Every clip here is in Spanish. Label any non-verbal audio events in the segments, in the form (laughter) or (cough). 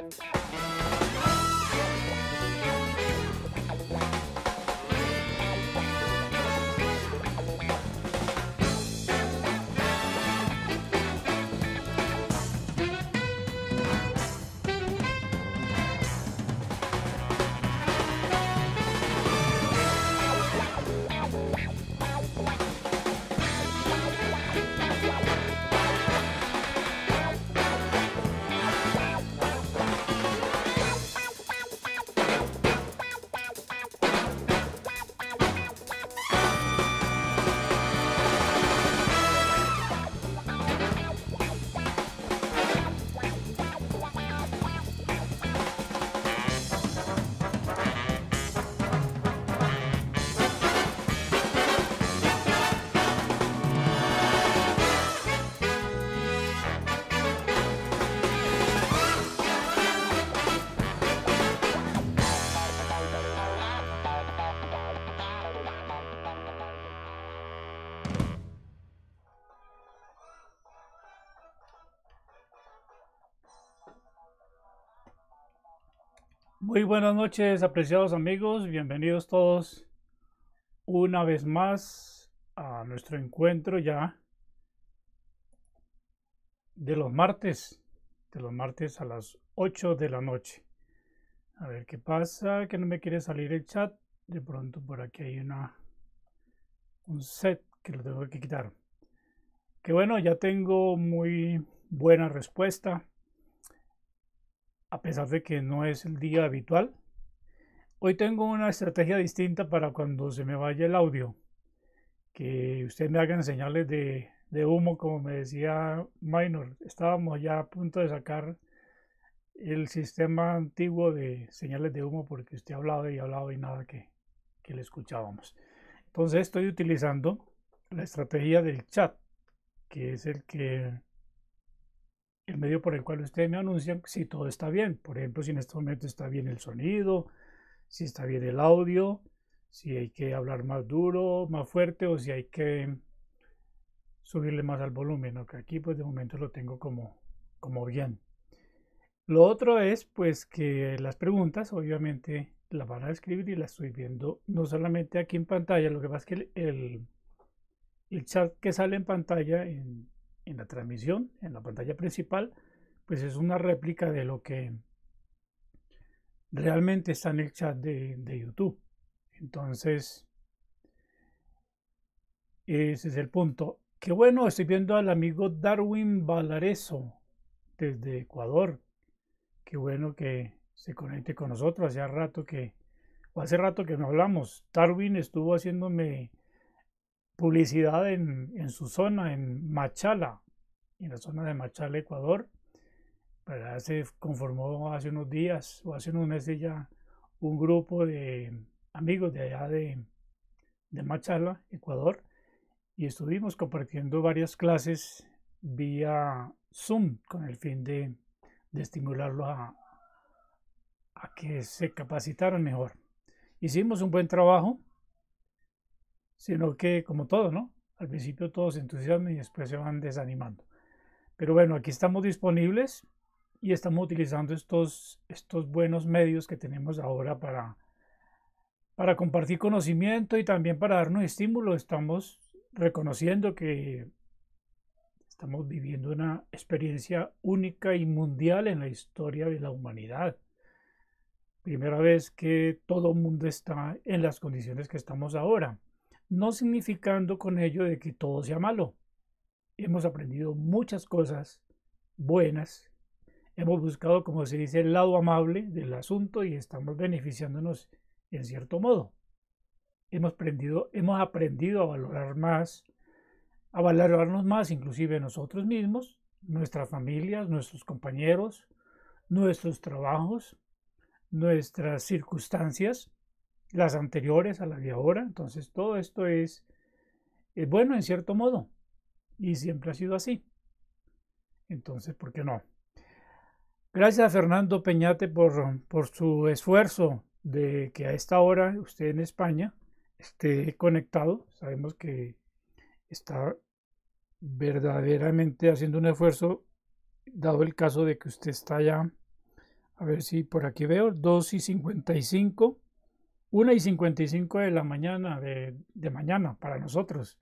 Thank you. Muy buenas noches, apreciados amigos. Bienvenidos todos una vez más a nuestro encuentro ya de los martes, de los martes a las 8 de la noche. A ver qué pasa, que no me quiere salir el chat. De pronto por aquí hay una un set que lo tengo que quitar. Que bueno, ya tengo muy buena respuesta a pesar de que no es el día habitual. Hoy tengo una estrategia distinta para cuando se me vaya el audio, que ustedes me hagan señales de, humo, como me decía Minor. Estábamos ya a punto de sacar el sistema antiguo de señales de humo porque usted ha hablado y hablado y nada que le escuchábamos. Entonces estoy utilizando la estrategia del chat, que es el que el medio por el cual ustedes me anuncian si todo está bien. Por ejemplo, si en este momento está bien el sonido, si está bien el audio, si hay que hablar más duro, más fuerte o si hay que subirle más al volumen. aquí pues de momento lo tengo como, como bien. Lo otro es pues que las preguntas obviamente las van a escribir y las estoy viendo no solamente aquí en pantalla, lo que pasa es que el, chat que sale en pantalla en en la transmisión, en la pantalla principal, pues es una réplica de lo que realmente está en el chat de, YouTube. Entonces, ese es el punto. Qué bueno, estoy viendo al amigo Darwin Valareso desde Ecuador. Qué bueno que se conecte con nosotros. Hace rato que, o hace rato que no hablamos. Darwin estuvo haciéndome publicidad en, su zona, en Machala, en la zona de Machala, Ecuador. Se conformó hace unos días o hace unos meses ya un grupo de amigos de allá de, Machala, Ecuador, y estuvimos compartiendo varias clases vía Zoom con el fin de, estimularlo estimularlos a, a que se capacitaran mejor. Hicimos un buen trabajo, sino que como todo, ¿no? Al principio todos se entusiasman y después se van desanimando. Pero bueno, aquí estamos disponibles y estamos utilizando estos, estos buenos medios que tenemos ahora para, para compartir conocimiento y también para darnos estímulo. Estamos reconociendo que estamos viviendo una experiencia única y mundial en la historia de la humanidad. Primera vez que todo el mundo está en las condiciones que estamos ahora no significando con ello de que todo sea malo. Hemos aprendido muchas cosas buenas, hemos buscado, como se dice, el lado amable del asunto y estamos beneficiándonos en cierto modo. Hemos aprendido, hemos aprendido a valorar más, a valorarnos más, inclusive nosotros mismos, nuestras familias, nuestros compañeros, nuestros trabajos, nuestras circunstancias las anteriores a las de ahora. Entonces todo esto es, bueno en cierto modo y siempre ha sido así. Entonces, ¿por qué no? Gracias a Fernando Peñate por, por su esfuerzo de que a esta hora usted en España esté conectado. Sabemos que está verdaderamente haciendo un esfuerzo, dado el caso de que usted está allá. A ver si por aquí veo, 2 y 55. 1 y 55 de la mañana, de, mañana para nosotros,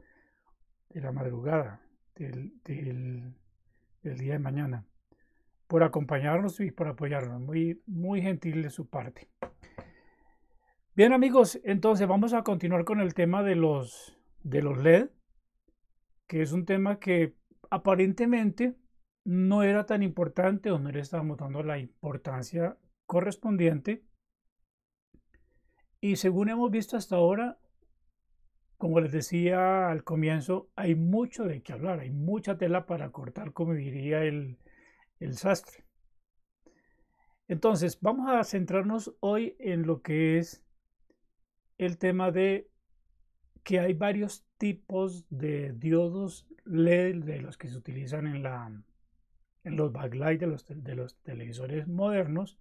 de la madrugada, del, día de mañana, por acompañarnos y por apoyarnos. Muy, muy gentil de su parte. Bien amigos, entonces vamos a continuar con el tema de los, de los LED, que es un tema que aparentemente no era tan importante o no le estábamos dando la importancia correspondiente y según hemos visto hasta ahora, como les decía al comienzo, hay mucho de qué hablar, hay mucha tela para cortar, como diría el, sastre. Entonces, vamos a centrarnos hoy en lo que es el tema de que hay varios tipos de diodos LED de los que se utilizan en, en los backlight de los televisores modernos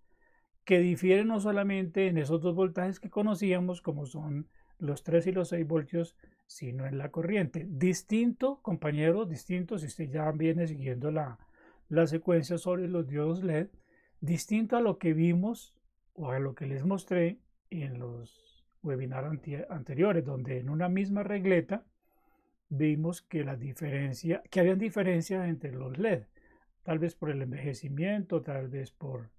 que difieren no solamente en esos dos voltajes que conocíamos, como son los 3 y los 6 voltios, sino en la corriente. Distinto, compañeros, distinto, si usted ya viene siguiendo la, la secuencia sobre los diodos LED, distinto a lo que vimos o a lo que les mostré en los webinars anteriores, donde en una misma regleta vimos que, la diferencia, que habían diferencias entre los LED, tal vez por el envejecimiento, tal vez por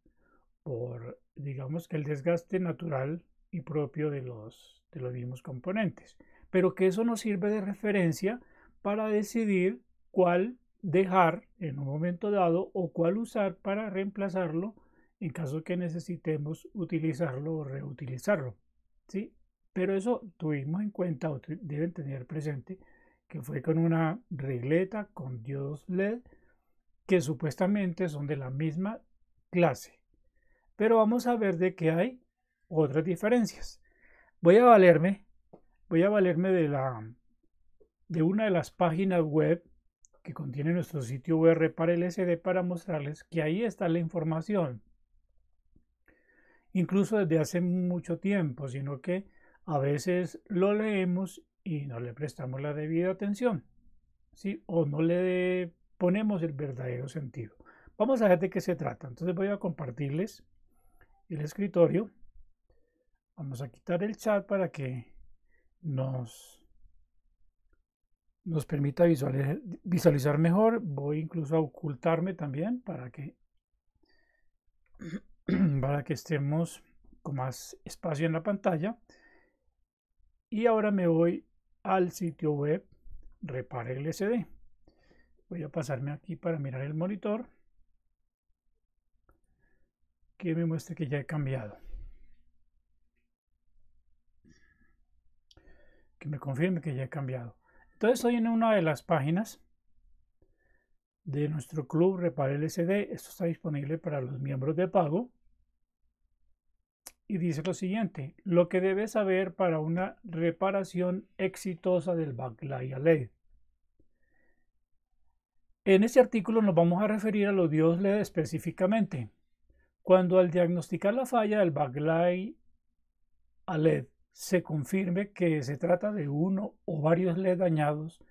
por, digamos el desgaste natural y propio de los, de los mismos componentes, pero que eso nos sirve de referencia para decidir cuál dejar en un momento dado o cuál usar para reemplazarlo en caso que necesitemos utilizarlo o reutilizarlo. ¿sí? Pero eso tuvimos en cuenta, o deben tener presente, que fue con una regleta con diodos LED que supuestamente son de la misma clase. Pero vamos a ver de qué hay otras diferencias. Voy a valerme, voy a valerme de una de las páginas web que contiene nuestro sitio VR para SD para mostrarles que ahí está la información. Incluso desde hace mucho tiempo, sino que a veces lo leemos y no le prestamos la debida atención, ¿sí? o no le ponemos el verdadero sentido. Vamos a ver de qué se trata. Entonces voy a compartirles el escritorio. Vamos a quitar el chat para que nos, nos permita visualizar, mejor. Voy incluso a ocultarme también para que, (clears throat) para que estemos con más espacio en la pantalla. Y ahora me voy al sitio web Repare LCD. Voy a pasarme aquí para mirar el monitor que me muestre que ya he cambiado. Que me confirme que ya he cambiado. Entonces estoy en una de las páginas de nuestro club Repar LCD. Esto está disponible para los miembros de pago. Y dice lo siguiente, lo que debes saber para una reparación exitosa del backlight LED. En este artículo nos vamos a referir a los Dios LED específicamente. Cuando al diagnosticar la falla del backlight a LED se confirme que se trata de uno o varios LED dañados,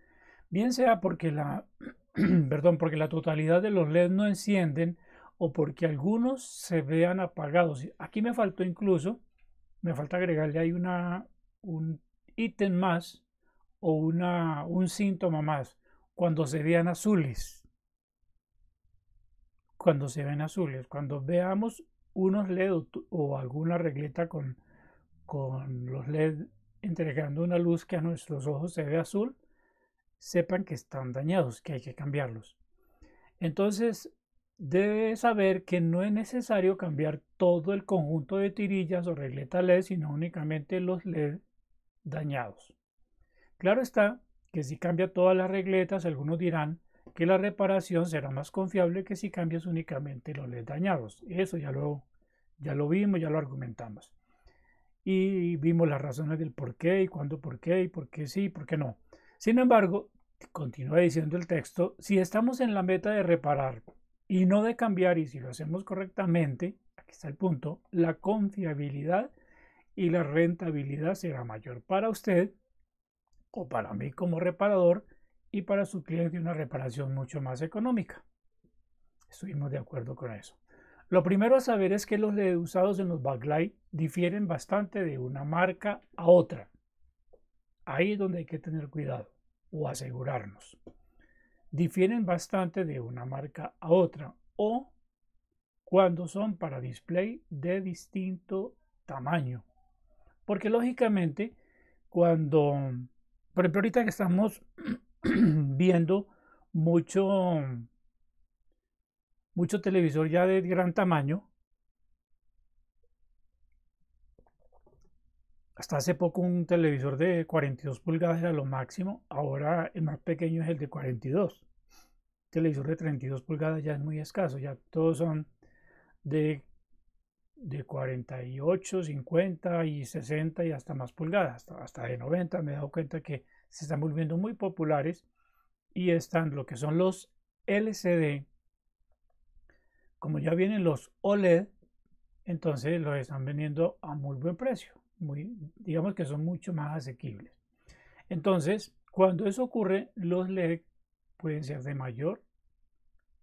bien sea porque la, (clears throat) perdón, porque la totalidad de los LED no encienden o porque algunos se vean apagados. Aquí me faltó incluso, me falta agregarle hay una, un ítem más o una, un síntoma más, cuando se vean azules cuando se ven azules. Cuando veamos unos LED o alguna regleta con, con los LED entregando una luz que a nuestros ojos se ve azul, sepan que están dañados, que hay que cambiarlos. Entonces, debe saber que no es necesario cambiar todo el conjunto de tirillas o regleta LED, sino únicamente los LED dañados. Claro está que si cambia todas las regletas, algunos dirán, que la reparación será más confiable que si cambias únicamente los e dañados. Eso ya lo, ya lo vimos, ya lo argumentamos. Y vimos las razones del por qué y cuándo por qué y por qué sí y por qué no. Sin embargo, continúa diciendo el texto, si estamos en la meta de reparar y no de cambiar y si lo hacemos correctamente, aquí está el punto, la confiabilidad y la rentabilidad será mayor para usted o para mí como reparador y para su cliente una reparación mucho más económica. Estuvimos de acuerdo con eso. Lo primero a saber es que los usados en los backlight difieren bastante de una marca a otra. Ahí es donde hay que tener cuidado o asegurarnos. Difieren bastante de una marca a otra o cuando son para display de distinto tamaño. Porque lógicamente, cuando, por ejemplo, ahorita que estamos (clears throat) (clears throat) viendo mucho, mm, mucho televisor ya de gran tamaño. Hasta hace poco un televisor de 42 pulgadas era lo máximo, ahora el más pequeño es el de 42. El televisor de 32 pulgadas ya es muy escaso, ya todos son de, de 48, 50 y 60 y hasta más pulgadas, hasta, hasta de 90. Me he dado cuenta que se están volviendo muy populares y están lo que son los LCD, como ya vienen los OLED, entonces los están vendiendo a muy buen precio, muy, digamos que son mucho más asequibles. Entonces, cuando eso ocurre, los LED pueden ser de mayor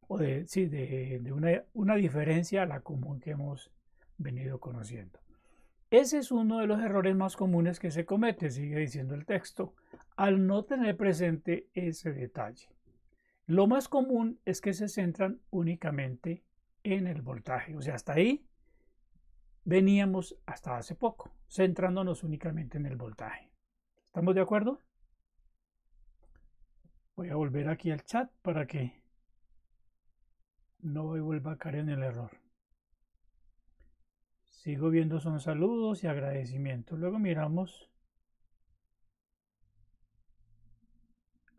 o de, de, una diferencia a la común que hemos venido conociendo. Ese es uno de los errores más comunes que se comete, sigue diciendo el texto, al no tener presente ese detalle. Lo más común es que se centran únicamente en el voltaje, o sea, hasta ahí veníamos hasta hace poco, centrándonos únicamente en el voltaje. ¿Estamos de acuerdo? Voy a volver aquí al chat para que no vuelva a caer en el error. Sigo viendo son saludos y agradecimientos. Luego miramos.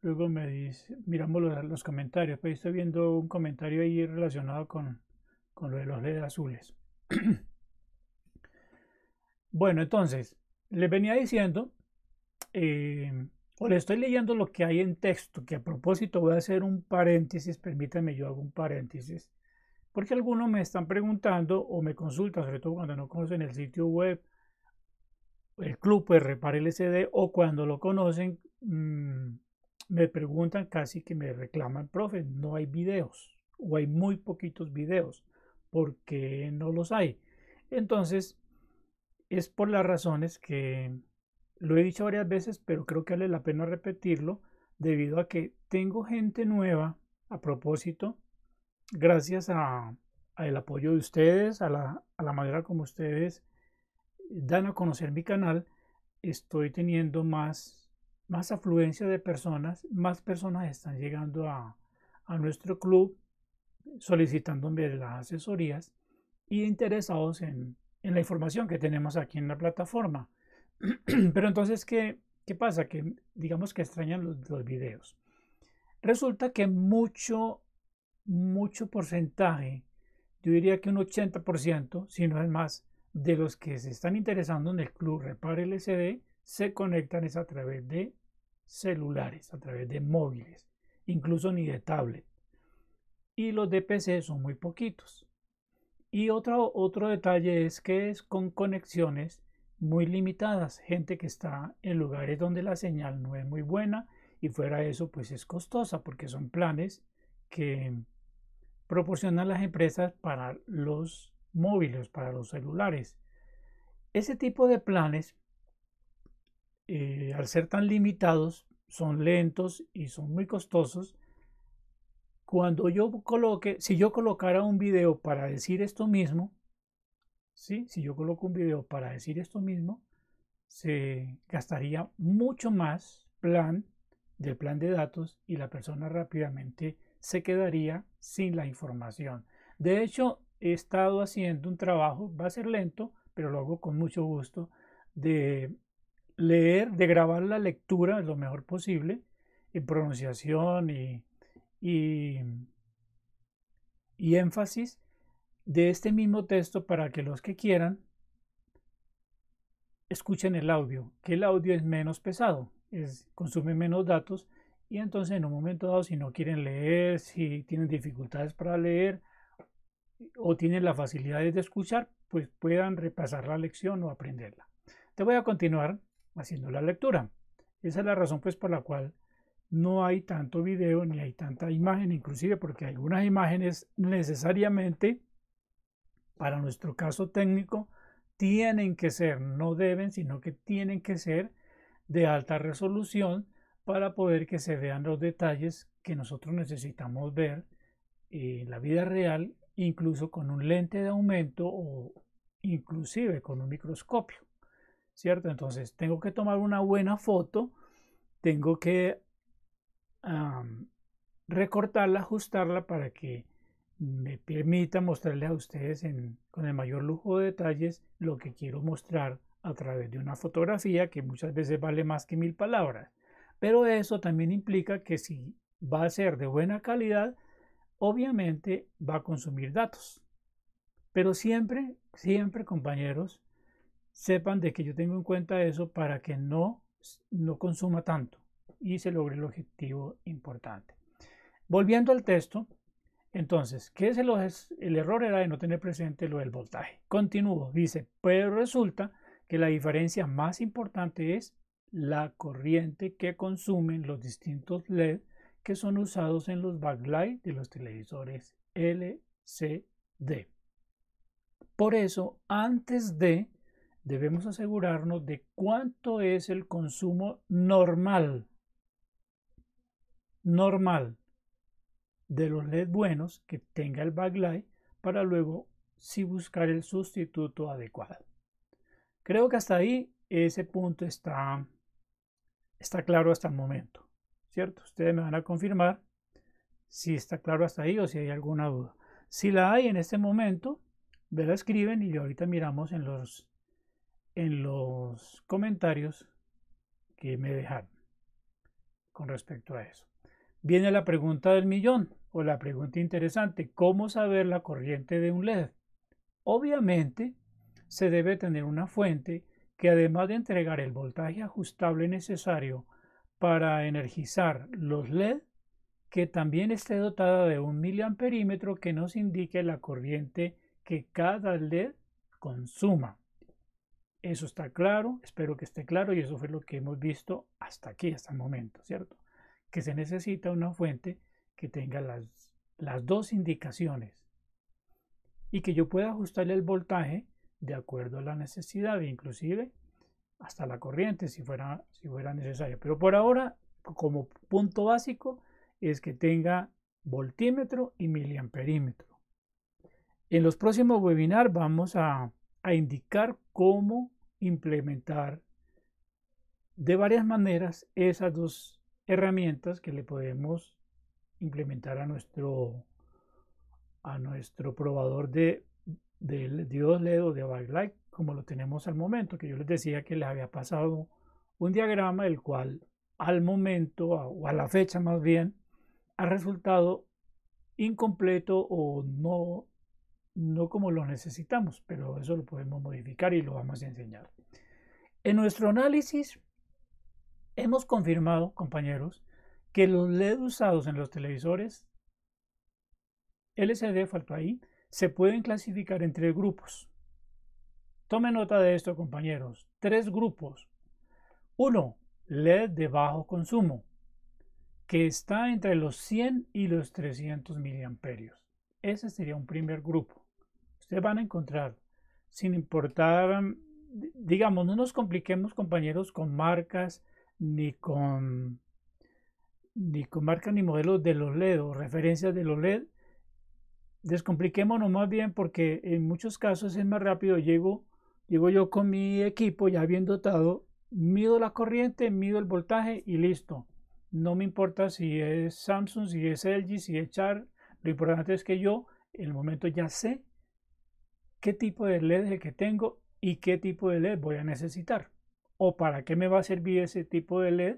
Luego me dice, miramos los, comentarios. Pues estoy viendo un comentario ahí relacionado con, con lo de los LED azules. (clears throat) bueno, entonces, les venía diciendo, eh, o le estoy leyendo lo que hay en texto, que a propósito voy a hacer un paréntesis, permítanme yo hago un paréntesis porque algunos me están preguntando o me consultan, sobre todo cuando no conocen el sitio web, el club pues repara el o cuando lo conocen mm, me preguntan casi que me reclaman, profe, no hay videos o hay muy poquitos videos, porque no los hay? Entonces, es por las razones que lo he dicho varias veces, pero creo que vale la pena repetirlo, debido a que tengo gente nueva a propósito gracias a, el apoyo de ustedes, a la, a la manera como ustedes dan a conocer mi canal, estoy teniendo más, más afluencia de personas, más personas están llegando a, a nuestro club solicitándome las asesorías y interesados en, en, la información que tenemos aquí en la plataforma. (clears throat) Pero entonces, ¿qué, ¿qué, pasa? Que digamos que extrañan los, los videos. Resulta que mucho mucho porcentaje, yo diría que un 80%, si no es más, de los que se están interesando en el club Repare LCD se conectan es a través de celulares, a través de móviles, incluso ni de tablet. Y los de PC son muy poquitos. Y otro, otro detalle es que es con conexiones muy limitadas, gente que está en lugares donde la señal no es muy buena y fuera de eso pues es costosa porque son planes que proporcionan las empresas para los móviles, para los celulares. Ese tipo de planes, eh, al ser tan limitados, son lentos y son muy costosos. Cuando yo coloque, si yo colocara un video para decir esto mismo, ¿sí? si yo coloco un video para decir esto mismo, se gastaría mucho más plan del plan de datos y la persona rápidamente se quedaría sin la información. De hecho, he estado haciendo un trabajo, va a ser lento, pero lo hago con mucho gusto, de leer, de grabar la lectura lo mejor posible, en pronunciación y, y, y énfasis de este mismo texto para que los que quieran escuchen el audio, que el audio es menos pesado, es, consume menos datos y entonces en un momento dado, si no quieren leer, si tienen dificultades para leer o tienen las facilidades de escuchar, pues puedan repasar la lección o aprenderla. Te voy a continuar haciendo la lectura. Esa es la razón pues por la cual no hay tanto video ni hay tanta imagen, inclusive porque algunas imágenes necesariamente para nuestro caso técnico tienen que ser, no deben, sino que tienen que ser de alta resolución para poder que se vean los detalles que nosotros necesitamos ver en la vida real, incluso con un lente de aumento o inclusive con un microscopio. ¿Cierto? Entonces, tengo que tomar una buena foto, tengo que recortarla, ajustarla para que me permita mostrarle a ustedes con el mayor lujo de detalles lo que quiero mostrar a través de una fotografía que muchas veces vale más que mil palabras. Pero eso también implica que si va a ser de buena calidad, obviamente va a consumir datos. Pero siempre, siempre compañeros, sepan de que yo tengo en cuenta eso para que no, no consuma tanto y se logre el objetivo importante. Volviendo al texto, entonces, ¿qué es el, el error? Era de no tener presente lo del voltaje. Continúo, dice, pero resulta que la diferencia más importante es la corriente que consumen los distintos LED que son usados en los backlight de los televisores LCD. Por eso, antes de, debemos asegurarnos de cuánto es el consumo normal, normal de los LED buenos que tenga el backlight para luego si buscar el sustituto adecuado. Creo que hasta ahí ese punto está está claro hasta el momento, ¿cierto? Ustedes me van a confirmar si está claro hasta ahí o si hay alguna duda. Si la hay en este momento, me la escriben y ahorita miramos en los, en los comentarios que me dejan con respecto a eso. Viene la pregunta del millón o la pregunta interesante, ¿cómo saber la corriente de un LED? Obviamente se debe tener una fuente que además de entregar el voltaje ajustable necesario para energizar los LED, que también esté dotada de un miliamperímetro que nos indique la corriente que cada LED consuma. Eso está claro, espero que esté claro y eso fue lo que hemos visto hasta aquí, hasta el momento, ¿cierto? Que se necesita una fuente que tenga las, las dos indicaciones y que yo pueda ajustarle el voltaje de acuerdo a la necesidad, inclusive hasta la corriente si fuera, si fuera necesario. Pero por ahora, como punto básico, es que tenga voltímetro y miliamperímetro. En los próximos webinars vamos a, a indicar cómo implementar de varias maneras esas dos herramientas que le podemos implementar a nuestro, a nuestro probador de del dios LED o de backlight como lo tenemos al momento, que yo les decía que les había pasado un diagrama el cual al momento o a la fecha más bien ha resultado incompleto o no, no como lo necesitamos, pero eso lo podemos modificar y lo vamos a enseñar. En nuestro análisis hemos confirmado, compañeros, que los LED usados en los televisores LCD, faltó ahí, se pueden clasificar en tres grupos. Tome nota de esto, compañeros. Tres grupos. Uno, LED de bajo consumo, que está entre los 100 y los 300 miliamperios. Ese sería un primer grupo. Ustedes van a encontrar, sin importar, mm, digamos, no nos compliquemos, compañeros, con marcas ni con ni con marcas ni modelos de los LED o referencias de los LED, descompliquémonos más bien porque en muchos casos es más rápido. Llego, llego yo con mi equipo ya bien dotado, mido la corriente, mido el voltaje y listo. No me importa si es Samsung, si es LG, si es Char. Lo importante es que yo en el momento ya sé qué tipo de LED es el que tengo y qué tipo de LED voy a necesitar. O para qué me va a servir ese tipo de LED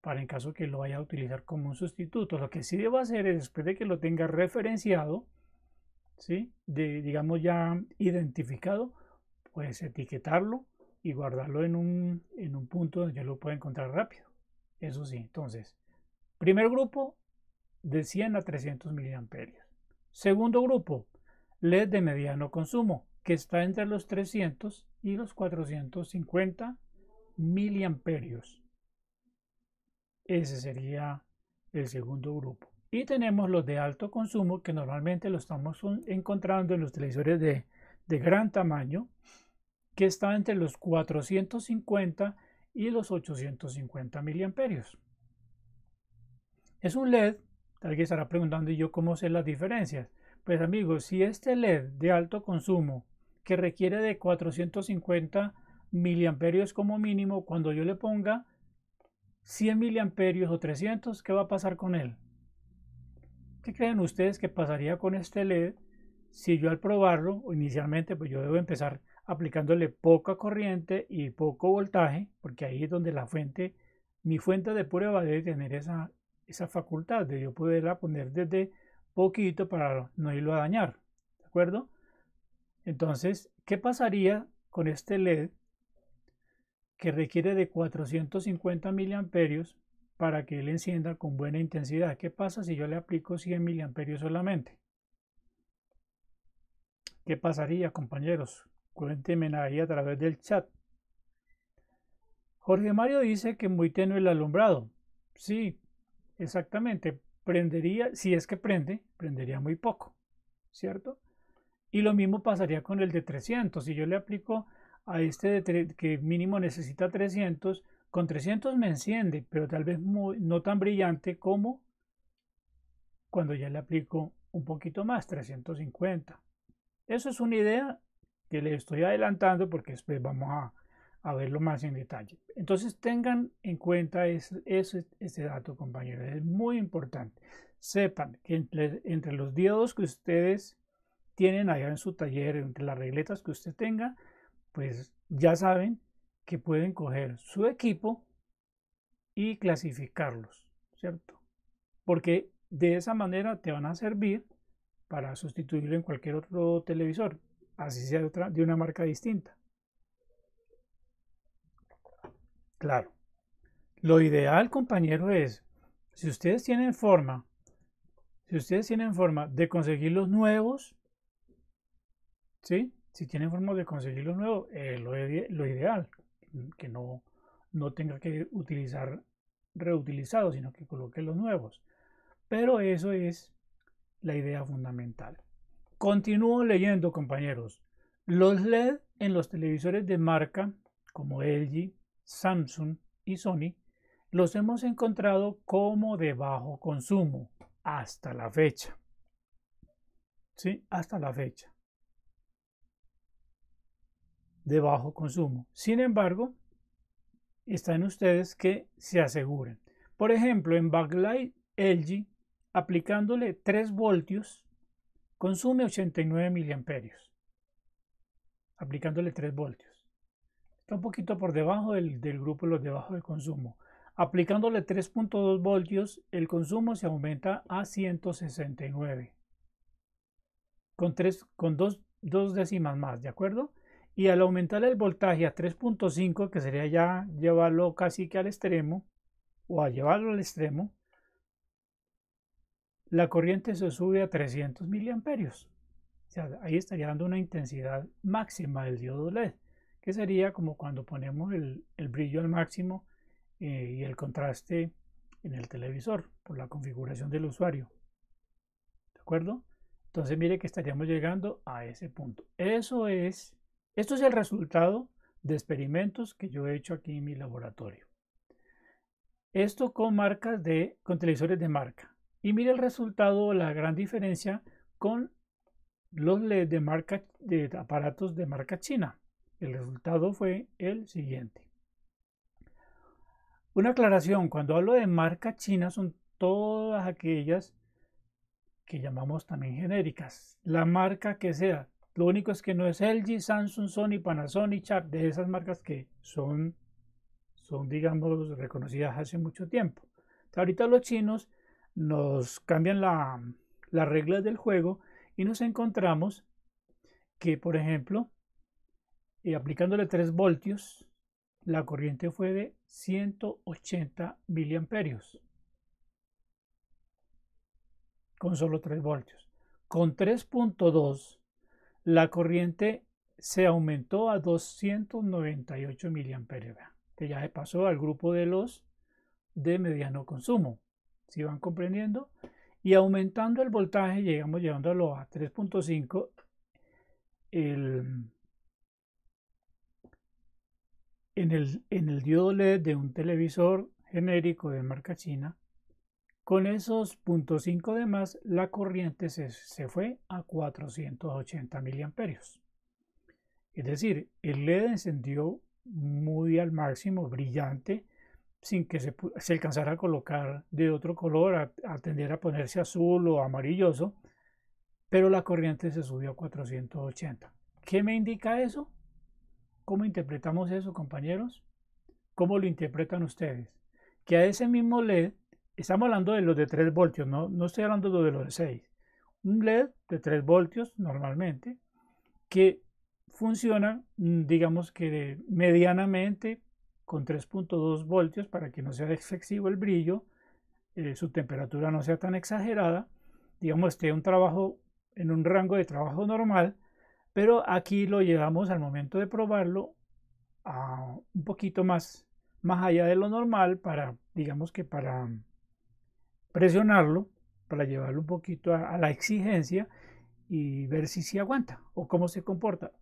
para en caso que lo vaya a utilizar como un sustituto. Lo que sí debo hacer es después de que lo tenga referenciado, de, digamos ya identificado, puedes etiquetarlo y guardarlo en un, punto donde yo lo pueda encontrar rápido. Eso sí, entonces, primer grupo, de 100 a 300 miliamperios. Segundo grupo, LED de mediano consumo, que está entre los 300 y los 450 miliamperios. Ese sería el segundo grupo. Y tenemos los de alto consumo que normalmente lo estamos encontrando en los televisores de, de gran tamaño, que está entre los 450 y los 850 miliamperios. Es un LED, tal alguien estará preguntando y yo cómo sé las diferencias. Pues amigos, si este LED de alto consumo que requiere de 450 miliamperios como mínimo, cuando yo le ponga 100 miliamperios o 300, ¿qué va a pasar con él? ¿Qué creen ustedes que pasaría con este LED si yo al probarlo, inicialmente pues yo debo empezar aplicándole poca corriente y poco voltaje, porque ahí es donde la fuente, mi fuente de prueba debe tener esa, esa facultad de yo poderla poner desde poquito para no irlo a dañar, ¿de acuerdo? Entonces, ¿qué pasaría con este LED que requiere de 450 miliamperios para que él encienda con buena intensidad. ¿Qué pasa si yo le aplico 100 miliamperios solamente? ¿Qué pasaría, compañeros? Cuéntenme ahí a través del chat. Jorge Mario dice que muy tenue el alumbrado. Sí, exactamente. Prendería, si es que prende, prendería muy poco, ¿cierto? Y lo mismo pasaría con el de 300. Si yo le aplico a este que mínimo necesita 300, con 300 me enciende, pero tal vez no tan brillante como cuando ya le aplico un poquito más, 350. Eso es una idea que le estoy adelantando porque después vamos a, verlo más en detalle. Entonces tengan en cuenta ese, dato, compañeros, es muy importante. Sepan que entre, entre, los diodos que ustedes tienen allá en su taller, entre las regletas que usted tenga, pues ya saben que pueden coger su equipo y clasificarlos, ¿cierto? Porque de esa manera te van a servir para sustituirlo en cualquier otro televisor, así sea de, una marca distinta. Claro, lo ideal, compañero, es si ustedes tienen forma, si ustedes tienen forma de conseguir los nuevos, ¿sí? Si tienen forma de conseguir los nuevos, eh, lo ideal que no, no tenga que utilizar reutilizados, sino que coloque los nuevos. Pero eso es la idea fundamental. Continúo leyendo, compañeros. Los LED en los televisores de marca como LG, Samsung y Sony los hemos encontrado como de bajo consumo hasta la fecha. Sí, hasta la fecha de bajo consumo. Sin embargo, está en ustedes que se aseguren. Por ejemplo, en backlight LG, aplicándole 3 voltios, consume 89 miliamperios. Aplicándole 3 voltios. Está un poquito por debajo del, del grupo los debajo de consumo. Aplicándole 3.2 voltios, el consumo se aumenta a 169. Con, tres, con dos, dos décimas más, ¿de acuerdo? y al aumentar el voltaje a 3.5 que sería ya llevarlo casi que al extremo o a llevarlo al extremo la corriente se sube a 300 miliamperios o sea, ahí estaría dando una intensidad máxima del diodo LED que sería como cuando ponemos el, brillo al máximo eh, y el contraste en el televisor por la configuración del usuario ¿de acuerdo? entonces mire que estaríamos llegando a ese punto eso es esto es el resultado de experimentos que yo he hecho aquí en mi laboratorio. Esto con marcas de, con televisores de marca. Y mire el resultado, la gran diferencia con los LED de marca, de aparatos de marca china. El resultado fue el siguiente. Una aclaración, cuando hablo de marca china son todas aquellas que llamamos también genéricas. La marca que sea, lo único es que no es LG, Samsung, Sony, Panasonic, chat de esas marcas que son, son digamos, reconocidas hace mucho tiempo. ahorita los chinos nos cambian las reglas del juego y nos encontramos que, por ejemplo, eh, aplicándole 3 voltios, la corriente fue de 180 miliamperios. Con solo 3 voltios. Con 3.2 la corriente se aumentó a 298 mA, que ya se pasó al grupo de los de mediano consumo. si van comprendiendo? Y aumentando el voltaje, llegamos llevándolo a 3.5, en, el, en el diodo LED de un televisor genérico de marca china, con esos 0.5 de más, la corriente se, fue a 480 miliamperios. Es decir, el LED encendió muy al máximo, brillante, sin que se, alcanzara a colocar de otro color, a, a, tender a ponerse azul o amarilloso, pero la corriente se subió a 480. ¿Qué me indica eso? ¿Cómo interpretamos eso, compañeros? ¿Cómo lo interpretan ustedes? Que a ese mismo LED estamos hablando de los de 3 voltios, no, no estoy hablando de los de 6. Un LED de 3 voltios normalmente que funciona, mm, digamos que medianamente con 3.2 voltios para que no sea excesivo el brillo, eh, su temperatura no sea tan exagerada, digamos esté un trabajo en un rango de trabajo normal, pero aquí lo llevamos al momento de probarlo a un poquito más, más allá de lo normal para, digamos que para presionarlo para llevarlo un poquito a, la exigencia y ver si se aguanta o cómo se comporta.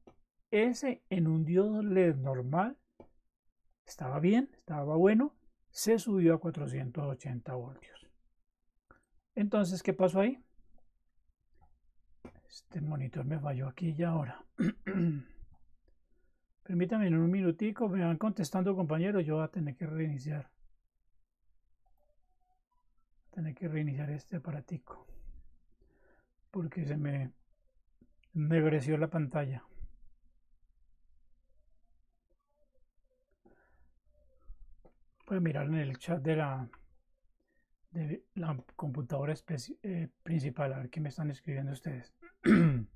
Ese en un diodo LED normal estaba bien, estaba bueno, se subió a 480 voltios. Entonces, ¿qué pasó ahí? Este monitor me falló aquí y ahora. (clears throat) Permítanme en un minutico, me van contestando compañeros, yo voy a tener que reiniciar tener que reiniciar este aparatico porque se me negreció la pantalla Voy a mirar en el chat de la de la computadora eh, principal a ver qué me están escribiendo ustedes (clears throat)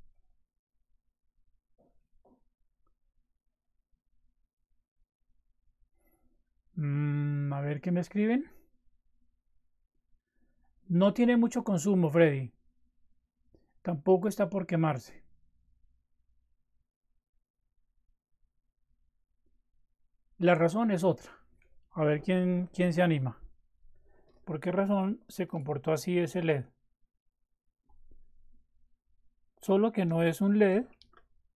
mm, a ver qué me escriben no tiene mucho consumo, Freddy. Tampoco está por quemarse. La razón es otra. A ver quién, quién se anima. ¿Por qué razón se comportó así ese LED? Solo que no es un LED,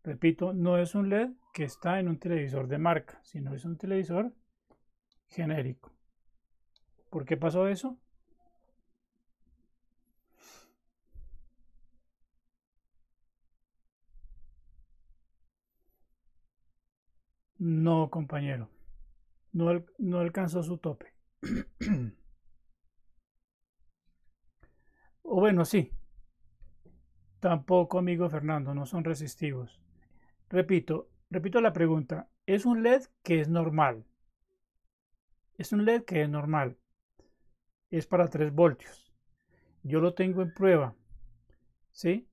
repito, no es un LED que está en un televisor de marca, sino es un televisor genérico. ¿Por qué pasó eso? No, compañero. No, alcanzó su tope. (clears throat) o bueno, sí. Tampoco, amigo Fernando, no son resistivos. Repito, repito la pregunta. Es un LED que es normal. Es un LED que es normal. Es para 3 voltios. Yo lo tengo en prueba. ¿Sí?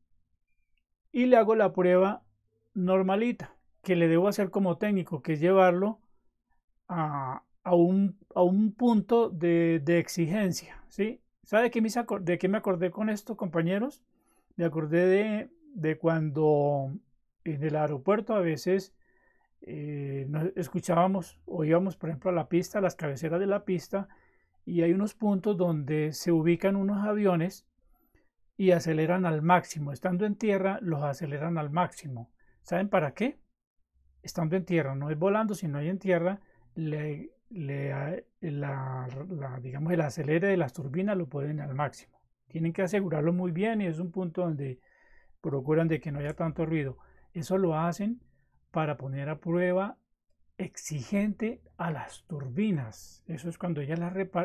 Y le hago la prueba normalita que le debo hacer como técnico, que es llevarlo a, a, un, punto de, exigencia, ¿sí? ¿Sabe de qué me acordé con esto, compañeros? Me acordé de, cuando en el aeropuerto a veces eh, escuchábamos o íbamos, por ejemplo, a la pista, las cabeceras de la pista, y hay unos puntos donde se ubican unos aviones y aceleran al máximo. Estando en tierra, los aceleran al máximo. ¿Saben para qué? estando en tierra, no es volando, sino hay en tierra, le, digamos, el acelere de las turbinas lo pueden al máximo. Tienen que asegurarlo muy bien y es un punto donde procuran de que no haya tanto ruido. Eso lo hacen para poner a prueba exigente a las turbinas. Eso es cuando ellas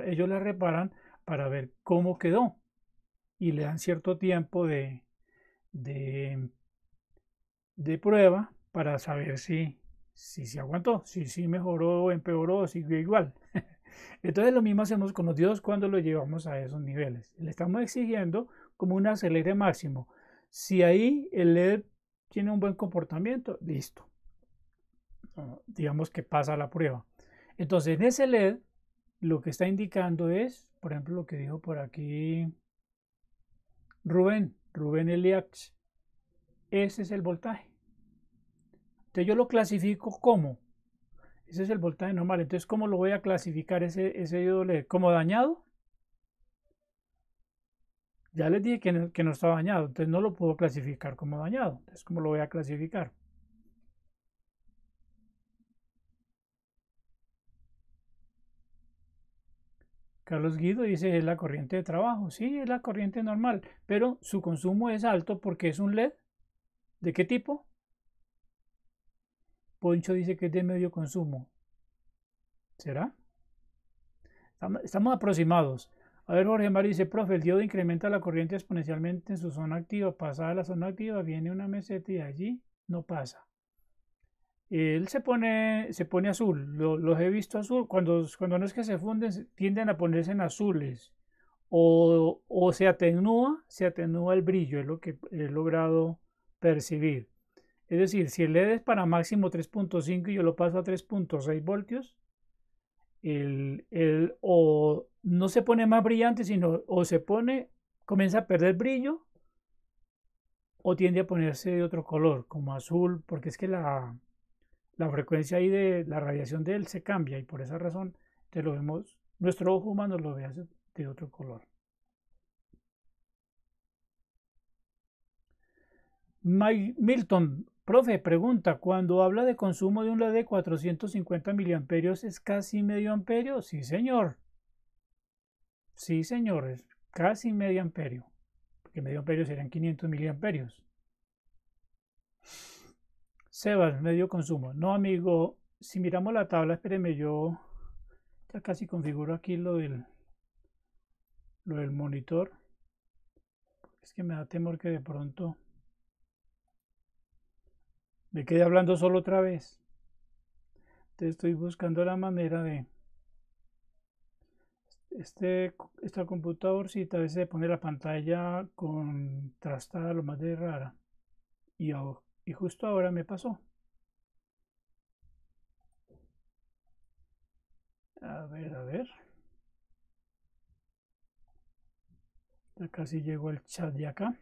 ellos las reparan para ver cómo quedó. Y le dan cierto tiempo de, de prueba para saber si, si se aguantó, si, mejoró o empeoró o siguió igual. (laughs) Entonces lo mismo hacemos con los diodos cuando lo llevamos a esos niveles. Le estamos exigiendo como un acelere máximo. Si ahí el LED tiene un buen comportamiento, listo. Digamos que pasa la prueba. Entonces en ese LED lo que está indicando es, por ejemplo, lo que dijo por aquí Rubén, Rubén Eliax. Ese es el voltaje. Entonces yo lo clasifico como, ese es el voltaje normal, entonces ¿cómo lo voy a clasificar ese, ese led ¿Como dañado? Ya les dije que no, que no está dañado, entonces no lo puedo clasificar como dañado. Entonces, ¿cómo lo voy a clasificar? Carlos Guido dice, es la corriente de trabajo. Sí, es la corriente normal, pero su consumo es alto porque es un LED. ¿De qué tipo? Poncho dice que es de medio consumo. ¿Será? Estamos aproximados. A ver, Jorge Mario dice, profe, el diodo incrementa la corriente exponencialmente en su zona activa. Pasada la zona activa, viene una meseta y allí no pasa. Él se pone, se pone azul. los he visto azul. Cuando, cuando no es que se funden, tienden a ponerse en azules. O, o se atenúa, se atenúa el brillo. Es lo que he logrado percibir. Es decir, si el LED es para máximo 3.5 y yo lo paso a 3.6 voltios, el, o no se pone más brillante, sino o se pone, comienza a perder brillo, o tiende a ponerse de otro color, como azul, porque es que la, la frecuencia ahí de la radiación de él se cambia y por esa razón te lo vemos, nuestro ojo humano lo ve de otro color. Milton Profe, pregunta, cuando habla de consumo de un LED de 450 miliamperios, ¿es casi medio amperio? Sí, señor. Sí, señores, casi medio amperio. Porque medio amperio serían 500 miliamperios. Sebas, medio consumo. No, amigo, si miramos la tabla, espéreme, yo ya casi configuro aquí lo del, lo del monitor. Es que me da temor que de pronto me quedé hablando solo otra vez. Entonces estoy buscando la manera de este, esta computadorcita a veces se pone la pantalla contrastada lo más de rara. Y, y justo ahora me pasó. A ver, a ver. Ya casi llegó el chat de acá.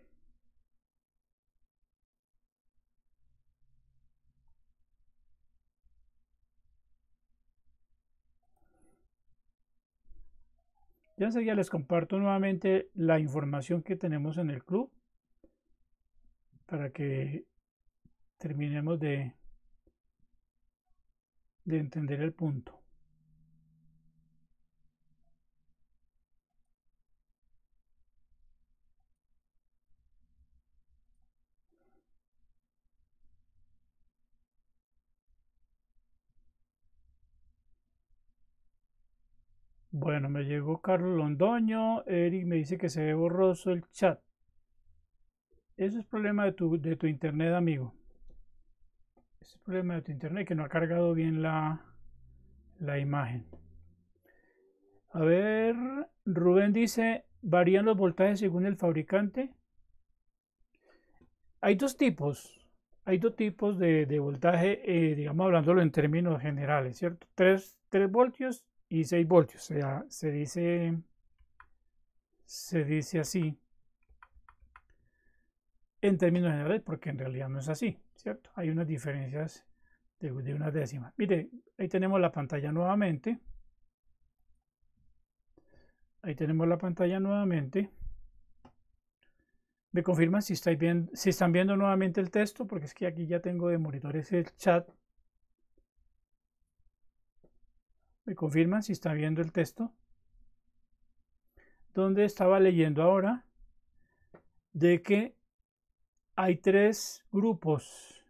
Ya enseguida les comparto nuevamente la información que tenemos en el club para que terminemos de, de entender el punto. Bueno, me llegó Carlos Londoño. Eric me dice que se ve borroso el chat. Eso es problema de tu, internet, amigo. es problema de tu internet que no ha cargado bien la, imagen. A ver, Rubén dice, ¿varían los voltajes según el fabricante? Hay dos tipos. Hay dos tipos de, voltaje, eh, digamos, hablándolo en términos generales, ¿cierto? 3, 3 voltios y 6 voltios. O sea, se dice, se dice así en términos generales, porque en realidad no es así, ¿cierto? Hay unas diferencias de, unas décimas. Mire, ahí tenemos la pantalla nuevamente. Ahí tenemos la pantalla nuevamente. Me confirman si, si están viendo nuevamente el texto, porque es que aquí ya tengo de monitores el chat me confirman si está viendo el texto, donde estaba leyendo ahora de que hay tres grupos.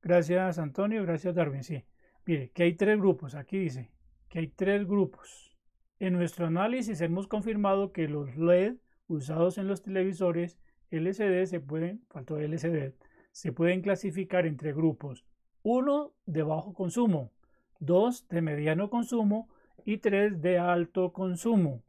Gracias Antonio, gracias Darwin, sí. Mire, que hay tres grupos, aquí dice que hay tres grupos. En nuestro análisis hemos confirmado que los LED usados en los televisores LCD se pueden, faltó LCD, se pueden clasificar entre grupos. Uno de bajo consumo, 2 de mediano consumo y 3 de alto consumo.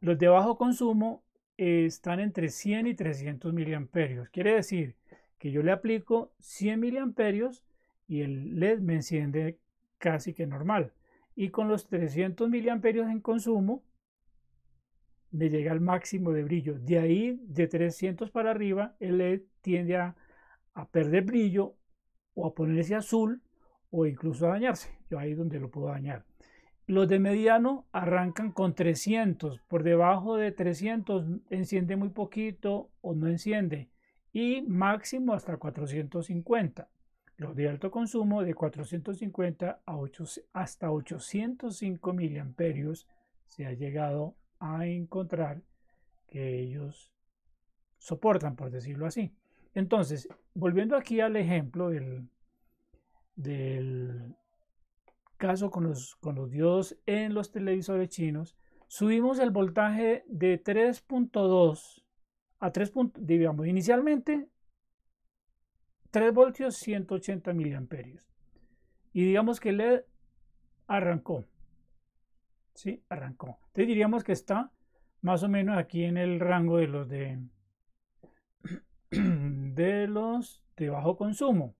Los de bajo consumo eh, están entre 100 y 300 miliamperios. Quiere decir que yo le aplico 100 miliamperios y el LED me enciende casi que normal. Y con los 300 miliamperios en consumo me llega al máximo de brillo. De ahí, de 300 para arriba, el LED tiende a, a perder brillo o a ponerse azul o incluso a dañarse. Yo ahí donde lo puedo dañar. Los de mediano arrancan con 300. Por debajo de 300 enciende muy poquito o no enciende. Y máximo hasta 450. Los de alto consumo de 450 a hasta 805 miliamperios se ha llegado a encontrar que ellos soportan, por decirlo así. Entonces, volviendo aquí al ejemplo del, del caso con los, con los diodos en los televisores chinos, subimos el voltaje de 3.2 a 3. digamos, inicialmente 3 voltios 180 miliamperios. Y digamos que LED arrancó. Sí, arrancó. Entonces diríamos que está más o menos aquí en el rango de los de (clears throat) de los de bajo consumo.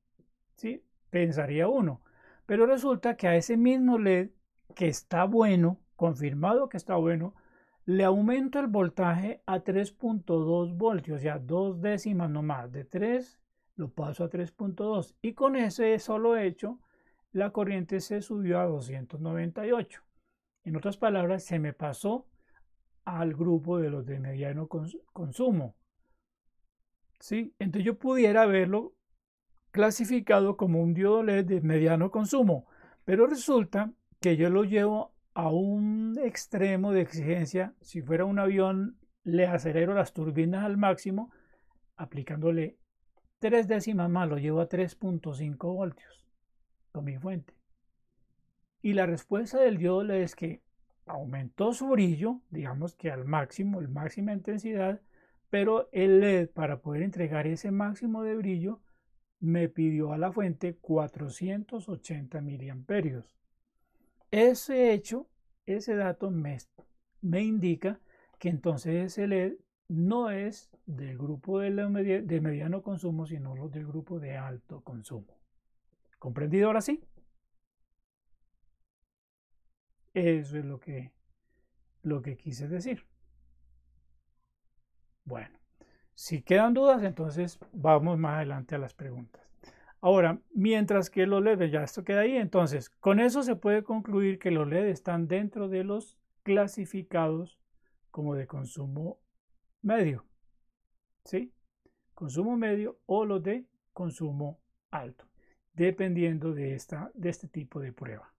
¿sí? pensaría uno. Pero resulta que a ese mismo LED, que está bueno, confirmado que está bueno, le aumento el voltaje a 3.2 voltios, o sea, dos décimas no más de 3 lo paso a 3.2 y con ese solo hecho la corriente se subió a 298. En otras palabras, se me pasó al grupo de los de mediano consumo. ¿Sí? Entonces yo pudiera verlo clasificado como un diodo LED de mediano consumo, pero resulta que yo lo llevo a un extremo de exigencia. Si fuera un avión, le acelero las turbinas al máximo, aplicándole tres décimas más, lo llevo a 3.5 voltios con mi fuente. Y la respuesta del diodo es que aumentó su brillo, digamos que al máximo, el máxima intensidad, pero el LED para poder entregar ese máximo de brillo me pidió a la fuente 480 miliamperios. Ese hecho, ese dato me, indica que entonces ese LED no es del grupo de, mediano consumo, sino los del grupo de alto consumo. ¿Comprendido ahora sí? Eso es lo que, lo que quise decir. Bueno. Si quedan dudas, entonces vamos más adelante a las preguntas. Ahora, mientras que los LEDs, ya esto queda ahí, entonces con eso se puede concluir que los LEDs están dentro de los clasificados como de consumo medio. ¿Sí? Consumo medio o los de consumo alto, dependiendo de, esta, de este tipo de prueba.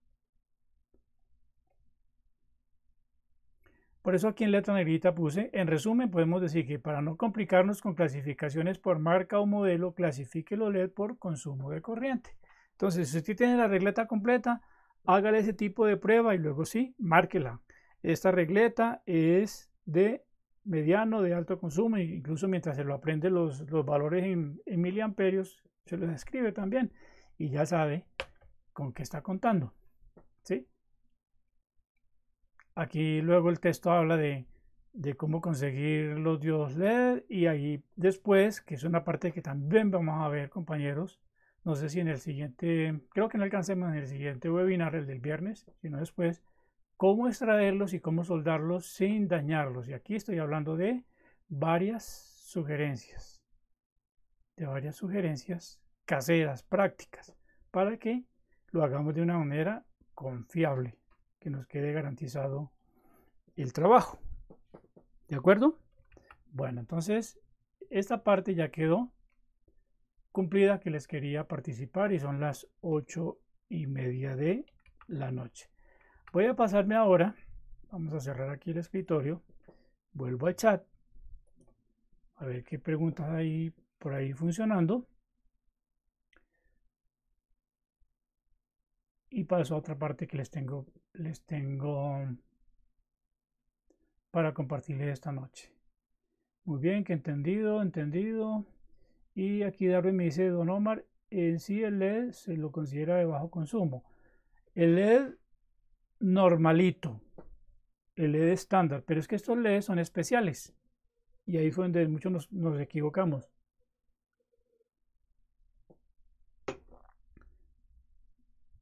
Por eso aquí en letra negrita puse, en resumen podemos decir que para no complicarnos con clasificaciones por marca o modelo, clasifique el por consumo de corriente. Entonces, si usted tiene la regleta completa, hágale ese tipo de prueba y luego sí, márquela. Esta regleta es de mediano, de alto consumo, incluso mientras se lo aprende los, valores en, en miliamperios, se los escribe también y ya sabe con qué está contando. ¿Sí? Aquí luego el texto habla de, cómo conseguir los dios LED y ahí después, que es una parte que también vamos a ver compañeros, no sé si en el siguiente, creo que no alcancemos en el siguiente webinar, el del viernes, sino después, cómo extraerlos y cómo soldarlos sin dañarlos. Y aquí estoy hablando de varias sugerencias, de varias sugerencias caseras, prácticas, para que lo hagamos de una manera confiable que nos quede garantizado el trabajo. ¿De acuerdo? Bueno, entonces esta parte ya quedó cumplida que les quería participar y son las ocho y media de la noche. Voy a pasarme ahora, vamos a cerrar aquí el escritorio, vuelvo a chat, a ver qué preguntas hay por ahí funcionando. y paso a otra parte que les tengo, les tengo para compartirles esta noche. Muy bien, que entendido, entendido. Y aquí Darwin me dice, Don Omar, en sí el LED se lo considera de bajo consumo. El LED normalito, el LED estándar, pero es que estos LEDs son especiales. Y ahí fue donde muchos nos equivocamos.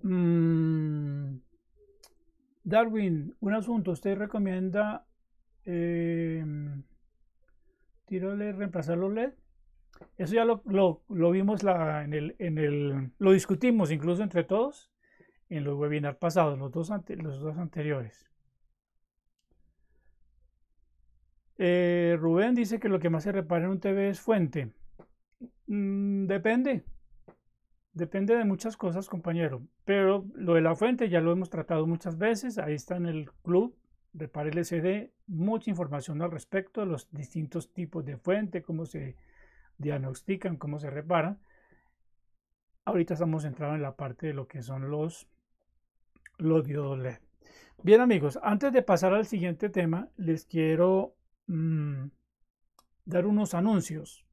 Mm, Darwin, un asunto, usted recomienda eh, tiro reemplazar los LED. Eso ya lo, vimos en, el, lo discutimos incluso entre todos en los webinars pasados, los dos, los dos anteriores. Eh, Rubén dice que lo que más se repara en un TV es fuente. Mm, depende. Depende de muchas cosas, compañero, pero lo de la fuente ya lo hemos tratado muchas veces. Ahí está en el club de el SD, mucha información al respecto de los distintos tipos de fuente, cómo se diagnostican, cómo se reparan. Ahorita estamos centrados en la parte de lo que son los, los diodos e Bien amigos, antes de pasar al siguiente tema, les quiero mm, dar unos anuncios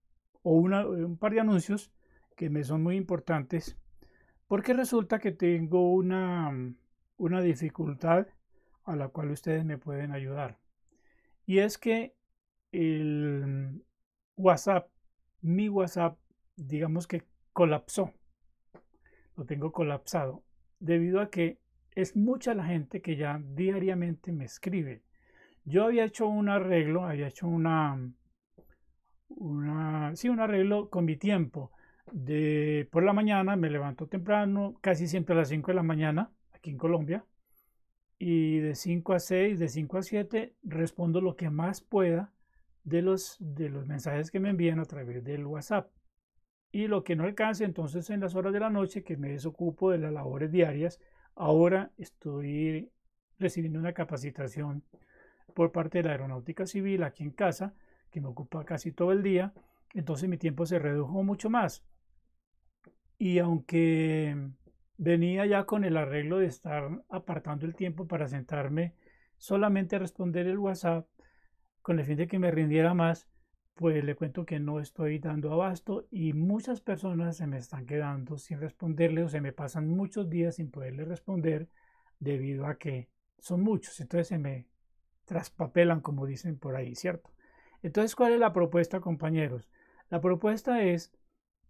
o un par de anuncios que me son muy importantes, porque resulta que tengo una, mm, una dificultad a la cual ustedes me pueden ayudar. Y es que el mm, WhatsApp, mi WhatsApp, digamos que colapsó. Lo tengo colapsado debido a que es mucha la gente que ya diariamente me escribe. Yo había hecho un arreglo, había hecho una, mm, una, sí, un arreglo con mi tiempo de, por la mañana, me levanto temprano, casi siempre a las 5 de la mañana, aquí en Colombia, y de 5 a 6, de 5 a 7, respondo lo que más pueda de los, de los mensajes que me envían a través del WhatsApp. Y lo que no alcance, entonces en las horas de la noche que me desocupo de las labores diarias, ahora estoy recibiendo una capacitación por parte de la Aeronáutica Civil aquí en casa, que me ocupa casi todo el día, entonces mi tiempo se redujo mucho más y aunque venía ya con el arreglo de estar apartando el tiempo para sentarme solamente a responder el WhatsApp con el fin de que me rindiera más, pues le cuento que no estoy dando abasto y muchas personas se me están quedando sin responderle o se me pasan muchos días sin poderle responder debido a que son muchos, entonces se me traspapelan como dicen por ahí, ¿cierto? Entonces, ¿cuál es la propuesta, compañeros? La propuesta es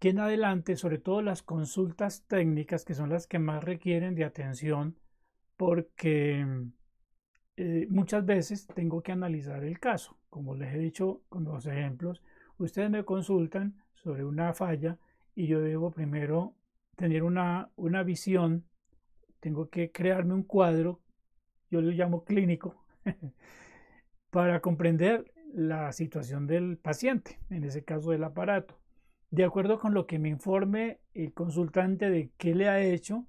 que en adelante, sobre todo las consultas técnicas, que son las que más requieren de atención, porque eh, muchas veces tengo que analizar el caso. Como les he dicho con los ejemplos, ustedes me consultan sobre una falla y yo debo primero tener una, una visión, tengo que crearme un cuadro, yo lo llamo clínico, (laughs) para comprender la situación del paciente, en ese caso del aparato de acuerdo con lo que me informe el consultante de qué le ha hecho,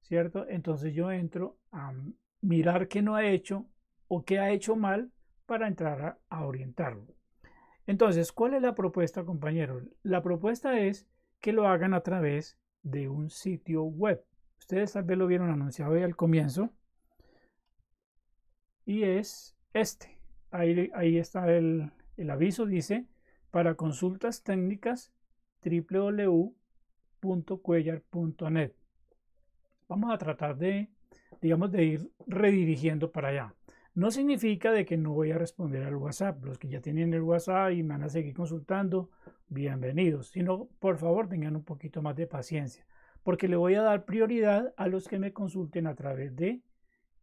¿cierto? Entonces yo entro a mirar qué no ha hecho o qué ha hecho mal para entrar a, orientarlo. Entonces, ¿cuál es la propuesta, compañeros? La propuesta es que lo hagan a través de un sitio web. Ustedes tal vez lo vieron anunciado ahí al comienzo. Y es este. Ahí, está el, el aviso, dice, para consultas técnicas www.cuellar.net. Vamos a tratar de, digamos, de ir redirigiendo para allá. No significa de que no voy a responder al WhatsApp. Los que ya tienen el WhatsApp y me van a seguir consultando, bienvenidos. Sino, por favor, tengan un poquito más de paciencia, porque le voy a dar prioridad a los que me consulten a través de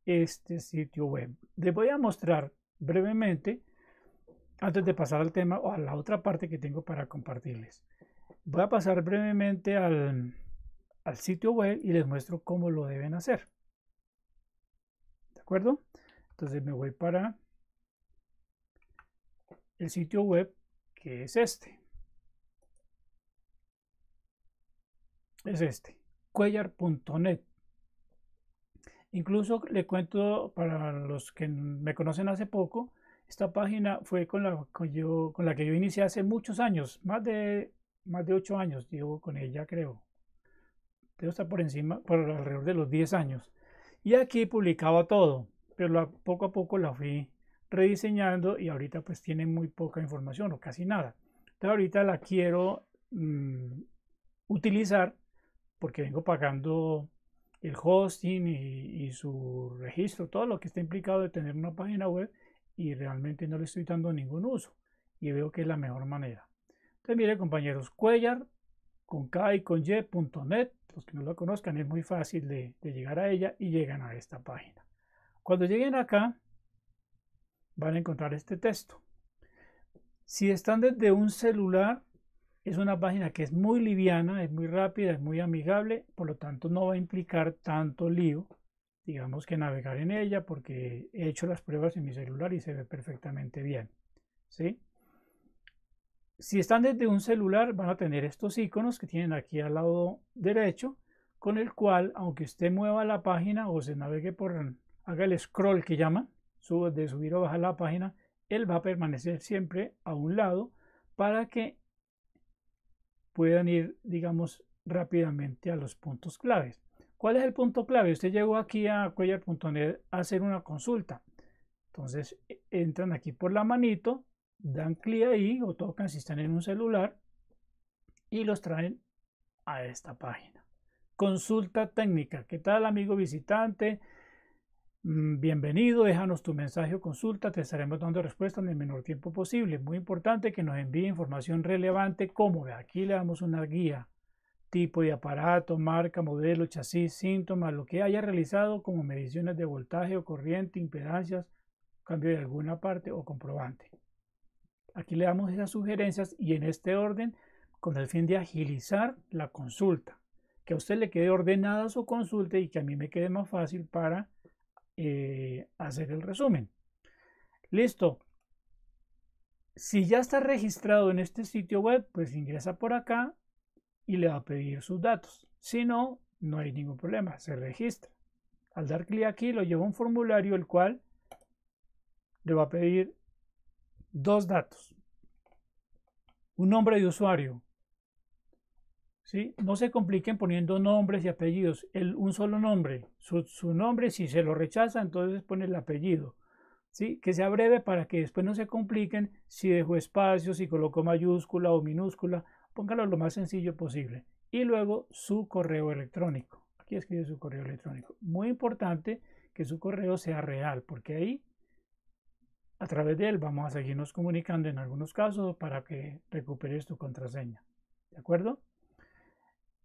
este sitio web. Les voy a mostrar brevemente, antes de pasar al tema o a la otra parte que tengo para compartirles. Voy a pasar brevemente al, al sitio web y les muestro cómo lo deben hacer. ¿De acuerdo? Entonces me voy para el sitio web que es este. Es este, cuellar.net. Incluso le cuento para los que me conocen hace poco, esta página fue con la, con la que yo inicié hace muchos años, más de más de ocho años, llevo con ella, creo. Pero está por encima, por alrededor de los 10 años. Y aquí publicaba todo, pero poco a poco la fui rediseñando y ahorita pues tiene muy poca información o casi nada. Entonces ahorita la quiero mm, utilizar porque vengo pagando el hosting y, su registro, todo lo que está implicado de tener una página web y realmente no le estoy dando ningún uso y veo que es la mejor manera. Entonces, mire, compañeros, Cuellar con K y con Y, punto net. Los que no lo conozcan, es muy fácil de, de llegar a ella y llegan a esta página. Cuando lleguen acá, van a encontrar este texto. Si están desde un celular, es una página que es muy liviana, es muy rápida, es muy amigable, por lo tanto no va a implicar tanto lío, digamos que navegar en ella, porque he hecho las pruebas en mi celular y se ve perfectamente bien. ¿sí? Si están desde un celular van a tener estos iconos que tienen aquí al lado derecho con el cual aunque usted mueva la página o se navegue por haga el scroll que llaman sube, de subir o bajar la página él va a permanecer siempre a un lado para que puedan ir digamos rápidamente a los puntos claves. ¿Cuál es el punto clave? Usted llegó aquí a cuellar.net a hacer una consulta. Entonces e, entran aquí por la manito dan clic ahí o tocan si están en un celular y los traen a esta página. Consulta técnica. ¿Qué tal amigo visitante? Mm, bienvenido, déjanos tu mensaje o consulta, te estaremos dando respuesta en el menor tiempo posible. Muy importante que nos envíe información relevante, cómoda. Aquí le damos una guía, tipo de aparato, marca, modelo, chasis, síntomas, lo que haya realizado como mediciones de voltaje o corriente, impedancias, cambio de alguna parte o comprobante. Aquí le damos esas sugerencias y en este orden con el fin de agilizar la consulta. Que a usted le quede ordenada su consulta y que a mí me quede más fácil para eh, hacer el resumen. Listo. Si ya está registrado en este sitio web, pues ingresa por acá y le va a pedir sus datos. Si no, no hay ningún problema, se registra. Al dar clic aquí lo lleva a un formulario el cual le va a pedir dos datos. Un nombre de usuario. ¿sí? No se compliquen poniendo nombres y apellidos. El, un solo nombre. Su, nombre, si se lo rechaza, entonces pone el apellido. ¿sí? Que sea breve para que después no se compliquen si dejó espacio, si colocó mayúscula o minúscula. Póngalo lo más sencillo posible. Y luego su correo electrónico. Aquí escribe su correo electrónico. Muy importante que su correo sea real, porque ahí a través de él vamos a seguirnos comunicando en algunos casos para que recuperes tu contraseña. ¿De acuerdo?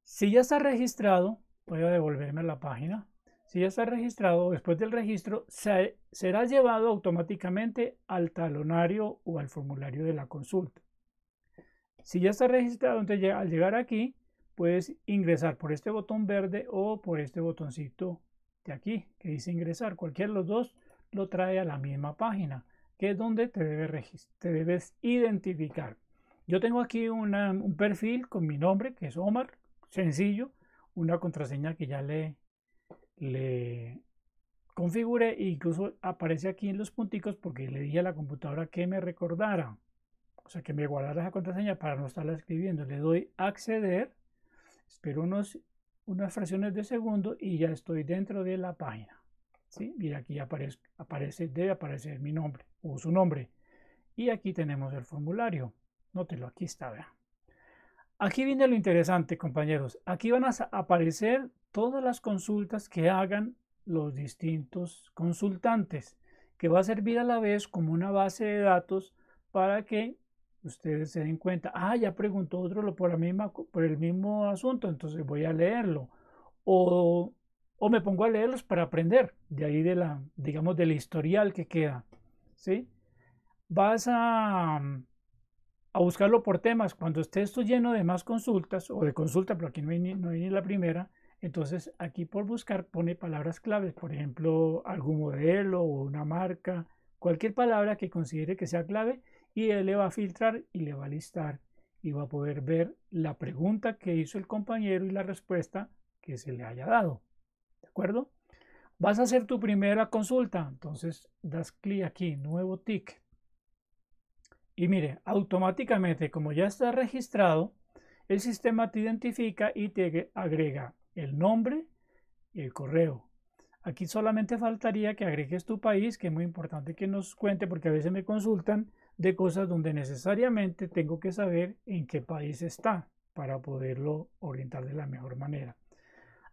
Si ya está registrado, a devolverme a la página. Si ya está registrado, después del registro será llevado automáticamente al talonario o al formulario de la consulta. Si ya está registrado, al llegar aquí, puedes ingresar por este botón verde o por este botoncito de aquí que dice ingresar. Cualquiera de los dos lo trae a la misma página que es donde te debes, te debes identificar. Yo tengo aquí un perfil con mi nombre, que es Omar, sencillo, una contraseña que ya le, le configure e incluso aparece aquí en los punticos porque le dije a la computadora que me recordara, o sea, que me guardara esa contraseña para no estarla escribiendo. Le doy acceder, espero unos, unas fracciones de segundo y ya estoy dentro de la página. Mira, aquí aparece, aparece, debe aparecer mi nombre o su nombre. Y aquí tenemos el formulario. Nótelo, aquí está, Aquí viene lo interesante, compañeros. Aquí van a aparecer todas las consultas que hagan los distintos consultantes, que va a servir a la vez como una base de datos para que ustedes se den cuenta, ah, ya preguntó otro por, la misma, por el mismo asunto, entonces voy a leerlo. O o me pongo a leerlos para aprender, de ahí de la, digamos, del historial que queda, ¿sí? Vas a, buscarlo por temas. Cuando esté esto lleno de más consultas, o de consulta, pero aquí no viene la primera, entonces aquí por buscar pone palabras claves, por ejemplo, algún modelo o una marca, cualquier palabra que considere que sea clave, y él le va a filtrar y le va a listar y va a poder ver la pregunta que hizo el compañero y la respuesta que se le haya dado. ¿De acuerdo? Vas a hacer tu primera consulta, entonces das clic aquí, nuevo tick. Y mire, automáticamente, como ya está registrado, el sistema te identifica y te agrega el nombre y el correo. Aquí solamente faltaría que agregues tu país, que es muy importante que nos cuente porque a veces me consultan de cosas donde necesariamente tengo que saber en qué país está para poderlo orientar de la mejor manera.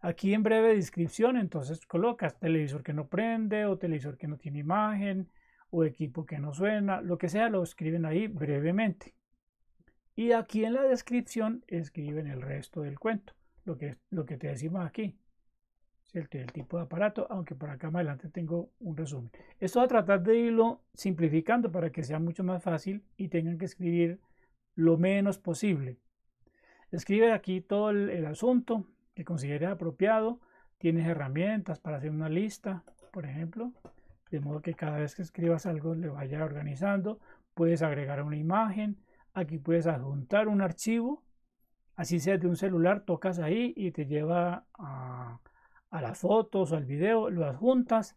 Aquí en breve descripción, entonces colocas televisor que no prende o televisor que no tiene imagen o equipo que no suena, lo que sea, lo escriben ahí brevemente. Y aquí en la descripción escriben el resto del cuento, lo que, lo que te decimos aquí. El, el tipo de aparato, aunque por acá más adelante tengo un resumen. Esto va a tratar de irlo simplificando para que sea mucho más fácil y tengan que escribir lo menos posible. Escribe aquí todo el asunto, que consideres apropiado. Tienes herramientas para hacer una lista, por ejemplo, de modo que cada vez que escribas algo le vaya organizando. Puedes agregar una imagen, aquí puedes adjuntar un archivo, así sea de un celular, tocas ahí y te lleva a, las fotos o al video, lo adjuntas.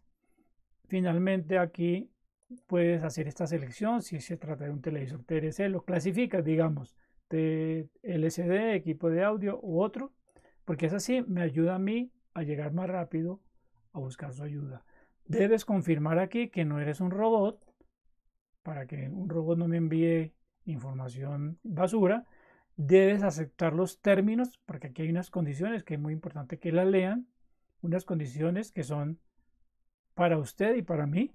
Finalmente aquí puedes hacer esta selección, si se trata de un televisor TRC, lo clasificas, digamos, de LCD, equipo de audio u otro porque es así, me ayuda a mí a llegar más rápido a buscar su ayuda. Debes confirmar aquí que no eres un robot para que un robot no me envíe información basura. Debes aceptar los términos, porque aquí hay unas condiciones que es muy importante que las lean, unas condiciones que son para usted y para mí,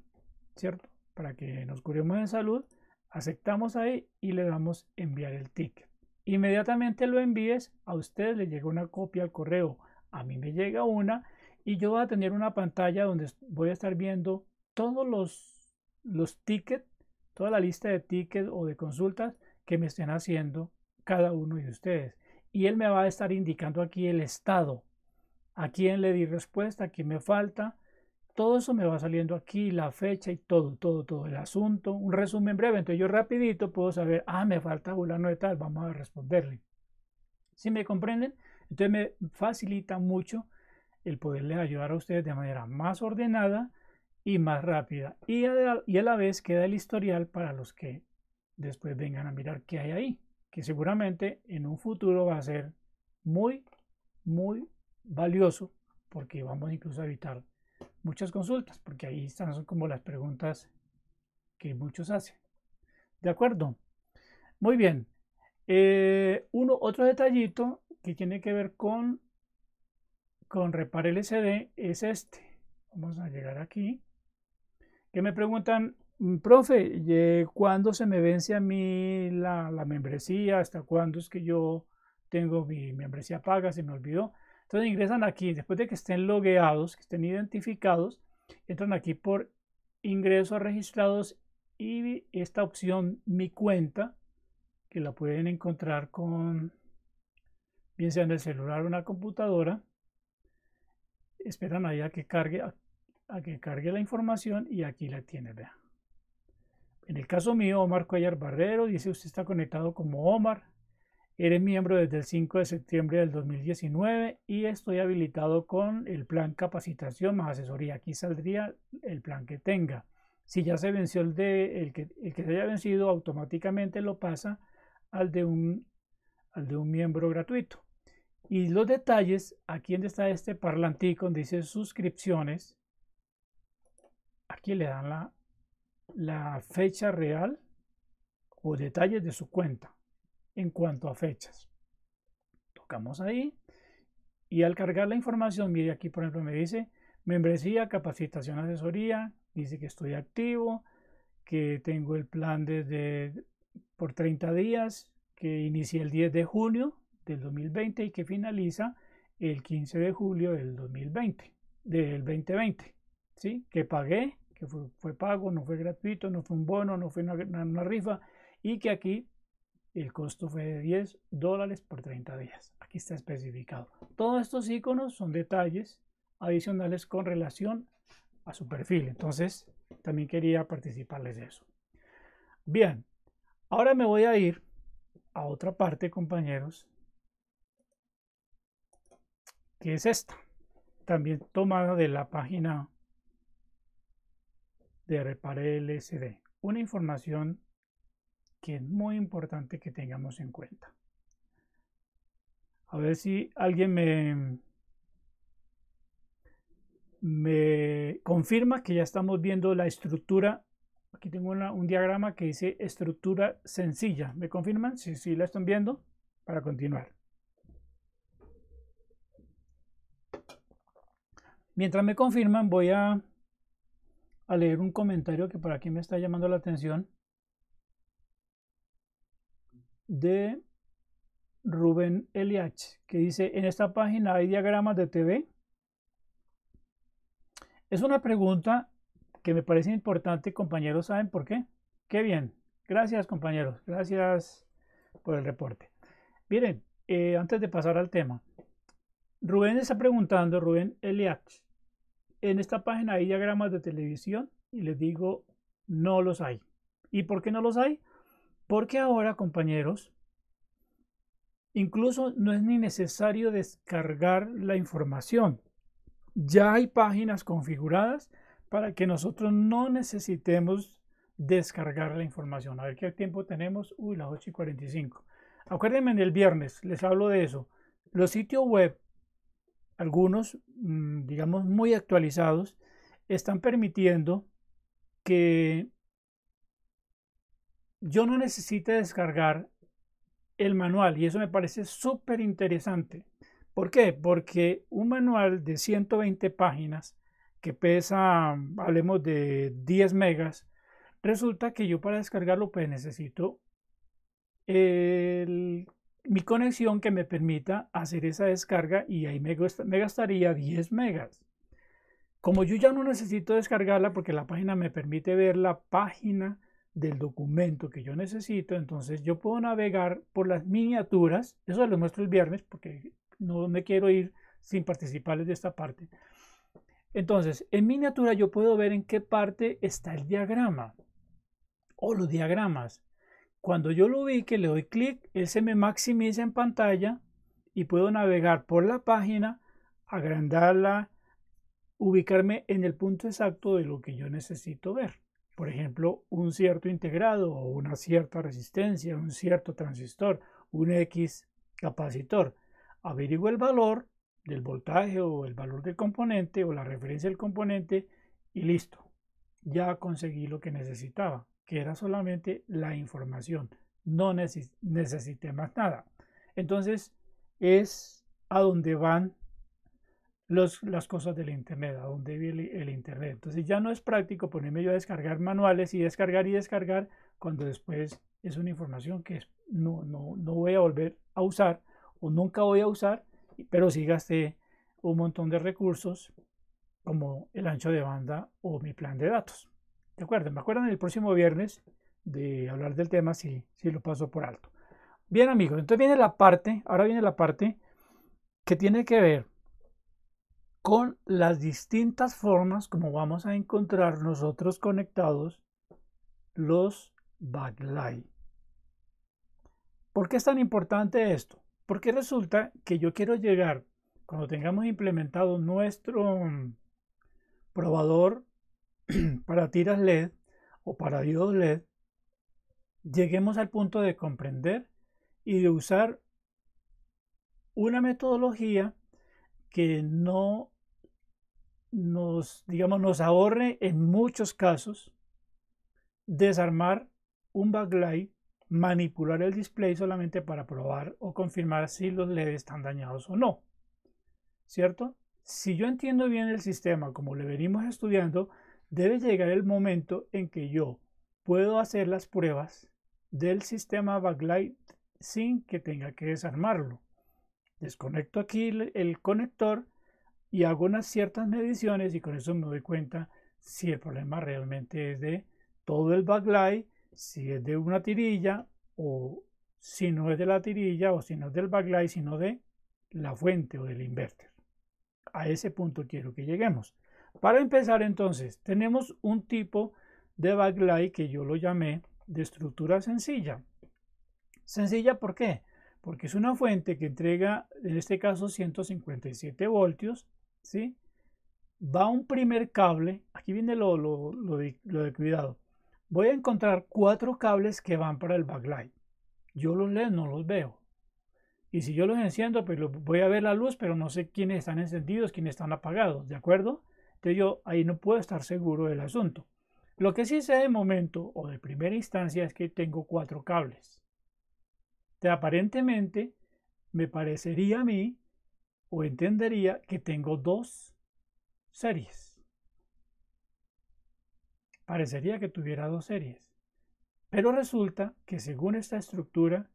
¿cierto? Para que nos curemos en salud, aceptamos ahí y le damos enviar el ticket. Inmediatamente lo envíes, a ustedes le llega una copia al correo, a mí me llega una y yo voy a tener una pantalla donde voy a estar viendo todos los, los tickets, toda la lista de tickets o de consultas que me estén haciendo cada uno de ustedes. Y él me va a estar indicando aquí el estado, a quién le di respuesta, a quién me falta, todo eso me va saliendo aquí, la fecha y todo, todo, todo el asunto, un resumen breve. Entonces yo rapidito puedo saber, ah, me falta no de tal, vamos a responderle. Si me comprenden? Entonces me facilita mucho el poderles ayudar a ustedes de manera más ordenada y más rápida. Y y a la vez queda el historial para los que después vengan a mirar qué hay ahí, que seguramente en un futuro va a ser muy, muy valioso porque vamos incluso a evitar muchas consultas, porque ahí están son como las preguntas que muchos hacen. ¿De acuerdo? Muy bien. Eh, uno, otro detallito que tiene que ver con, con repar LCD es este. Vamos a llegar aquí. Que me preguntan, mm, profe, ¿cuándo se me vence a mí la, la membresía? ¿Hasta cuándo es que yo tengo mi membresía paga? Se me olvidó. Entonces ingresan aquí, después de que estén logueados, que estén identificados, entran aquí por ingresos registrados y esta opción mi cuenta, que la pueden encontrar con, bien sea en el celular o una computadora. Esperan ahí a que cargue, a, que cargue la información y aquí la tienen, En el caso mío, Omar Cuellar Barrero, dice usted está conectado como Omar. Eres miembro desde el 5 de septiembre del 2019 y estoy habilitado con el plan capacitación más asesoría. Aquí saldría el plan que tenga. Si ya se venció el de que, que se haya vencido, automáticamente lo pasa al de un, al de un miembro gratuito. Y los detalles, aquí donde está este parlantico, donde dice suscripciones, aquí le dan la fecha real o detalles de su cuenta en cuanto a fechas. Tocamos ahí y al cargar la información, mire aquí por ejemplo me dice membresía, capacitación, asesoría, dice que estoy activo, que tengo el plan desde por 30 días, que inicia el 10 de junio del 2020 y que finaliza el 15 de julio del 2020, del 2020, ¿sí? Que pagué, que fue, pago, no fue gratuito, no fue un bono, no fue una, una rifa y que aquí el costo fue de 10 dólares por 30 días. Aquí está especificado. Todos estos iconos son detalles adicionales con relación a su perfil. Entonces, también quería participarles de eso. Bien, ahora me voy a ir a otra parte, compañeros, que es esta. También tomada de la página de Repare LSD. Una información que es muy importante que tengamos en cuenta. A ver si alguien me, me confirma que ya estamos viendo la estructura. Aquí tengo un diagrama que dice estructura sencilla. ¿Me confirman? Si sí, la están viendo, para continuar. Mientras me confirman, voy a, a leer un comentario que por aquí me está llamando la atención de Rubén Eliach, que dice, en esta página hay diagramas de TV. Es una pregunta que me parece importante, compañeros, ¿saben por qué? Qué bien. Gracias, compañeros. Gracias por el reporte. Miren, eh, antes de pasar al tema, Rubén está preguntando, Rubén Eliach, en esta página hay diagramas de televisión y les digo, no los hay. ¿Y por qué no los hay? Porque ahora, compañeros, incluso no es ni necesario descargar la información. Ya hay páginas configuradas para que nosotros no necesitemos descargar la información. A ver qué tiempo tenemos. Uy, las 8 y 45. Acuérdenme el viernes, les hablo de eso. Los sitios web, algunos, mm, digamos, muy actualizados, están permitiendo que yo no necesite descargar el manual y eso me parece súper interesante. ¿Por qué? Porque un manual de 120 páginas que pesa, hablemos de 10 megas, resulta que yo para descargarlo pues necesito mi conexión que me permita hacer esa descarga y ahí me, me gastaría 10 megas. Como yo ya no necesito descargarla porque la página me permite ver la página del documento que yo necesito, entonces yo puedo navegar por las miniaturas, eso lo muestro el viernes porque no me quiero ir sin participarles de esta parte. Entonces, en miniatura yo puedo ver en qué parte está el diagrama o los diagramas. Cuando yo lo ubique, le doy clic, él se me maximiza en pantalla y puedo navegar por la página, agrandarla, ubicarme en el punto exacto de lo que yo necesito ver. Por ejemplo, un cierto integrado o una cierta resistencia, un cierto transistor, un X capacitor. Averigua el valor del voltaje o el valor del componente o la referencia del componente y listo. Ya conseguí lo que necesitaba, que era solamente la información. No necesite necesité más nada. Entonces es a donde van las cosas del Internet, a dónde vive el, Internet. Entonces ya no es práctico ponerme yo a descargar manuales y descargar y descargar cuando después es una información que no, no, no voy a volver a usar o nunca voy a usar, pero sí gasté un montón de recursos como el ancho de banda o mi plan de datos. ¿De acuerdo? Me acuerdan el próximo viernes de hablar del tema si, si lo paso por alto. Bien amigos, entonces viene la parte, ahora viene la parte que tiene que ver con las distintas formas como vamos a encontrar nosotros conectados los backlight. ¿Por qué es tan importante esto? Porque resulta que yo quiero llegar, cuando tengamos implementado nuestro mm, probador (clears throat) para tiras LED o para diodos LED, lleguemos al punto de comprender y de usar una metodología que no nos, digamos, nos ahorre en muchos casos desarmar un backlight, manipular el display solamente para probar o confirmar si los LEDs están dañados o no. ¿Cierto? Si yo entiendo bien el sistema como le venimos estudiando, debe llegar el momento en que yo puedo hacer las pruebas del sistema backlight sin que tenga que desarmarlo desconecto aquí el conector y hago unas ciertas mediciones y con eso me doy cuenta si el problema realmente es de todo el backlight, si es de una tirilla o si no es de la tirilla o si no es del backlight, sino de la fuente o del inverter. A ese punto quiero que lleguemos. Para empezar entonces, tenemos un tipo de backlight que yo lo llamé de estructura sencilla. Sencilla, ¿por qué? porque es una fuente que entrega, en este caso, 157 voltios, ¿sí? Va un primer cable, aquí viene lo, de, lo, de, cuidado. Voy a encontrar cuatro cables que van para el backlight. Yo los leo, no los veo. Y si yo los enciendo, pues voy a ver la luz, pero no sé quiénes están encendidos, quiénes están apagados, ¿de acuerdo? Entonces yo ahí no puedo estar seguro del asunto. Lo que sí sé de momento o de primera instancia es que tengo cuatro cables aparentemente me parecería a mí o entendería que tengo dos series. Parecería que tuviera dos series. Pero resulta que según esta estructura,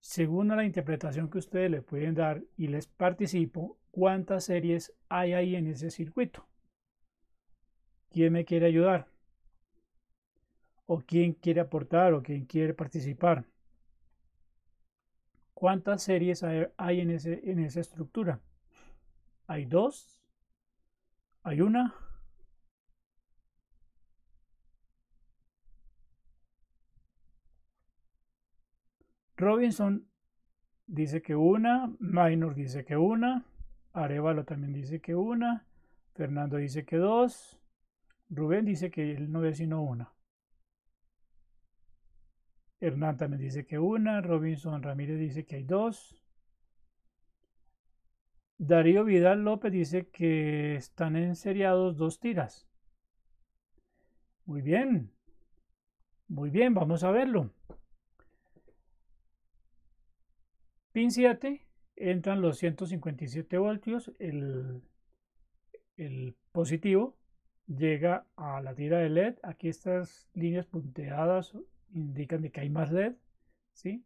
según la interpretación que ustedes le pueden dar y les participo, cuántas series hay ahí en ese circuito. ¿Quién me quiere ayudar? ¿O quién quiere aportar o quién quiere participar? ¿Cuántas series hay en, esa estructura? Hay dos, hay una. Robinson dice que una, Minor dice que una, Arevalo también dice que una, Fernando dice que dos, Rubén dice que él no ve sino una. Hernán también dice que una. Robinson Ramírez dice que hay dos. Darío Vidal López dice que están enseriados dos tiras. Muy bien. Muy bien, vamos a verlo. Pin 7 entran los 157 voltios. El, el positivo llega a la tira de LED. Aquí estas líneas punteadas indican de que hay más LED, ¿sí?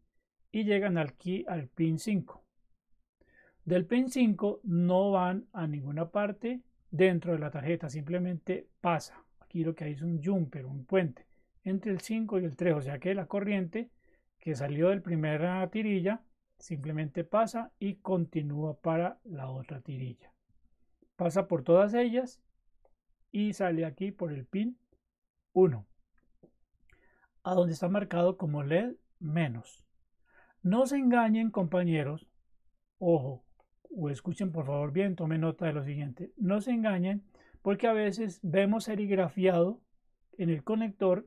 Y llegan aquí al pin 5. Del pin 5 no van a ninguna parte dentro de la tarjeta, simplemente pasa. Aquí lo que hay es un jumper, un puente entre el 5 y el 3, o sea que la corriente que salió del primer tirilla simplemente pasa y continúa para la otra tirilla. Pasa por todas ellas y sale aquí por el pin 1 a donde está marcado como LED menos. No se engañen compañeros, ojo, o escuchen por favor bien, tomen nota de lo siguiente, no se engañen porque a veces vemos serigrafiado en el conector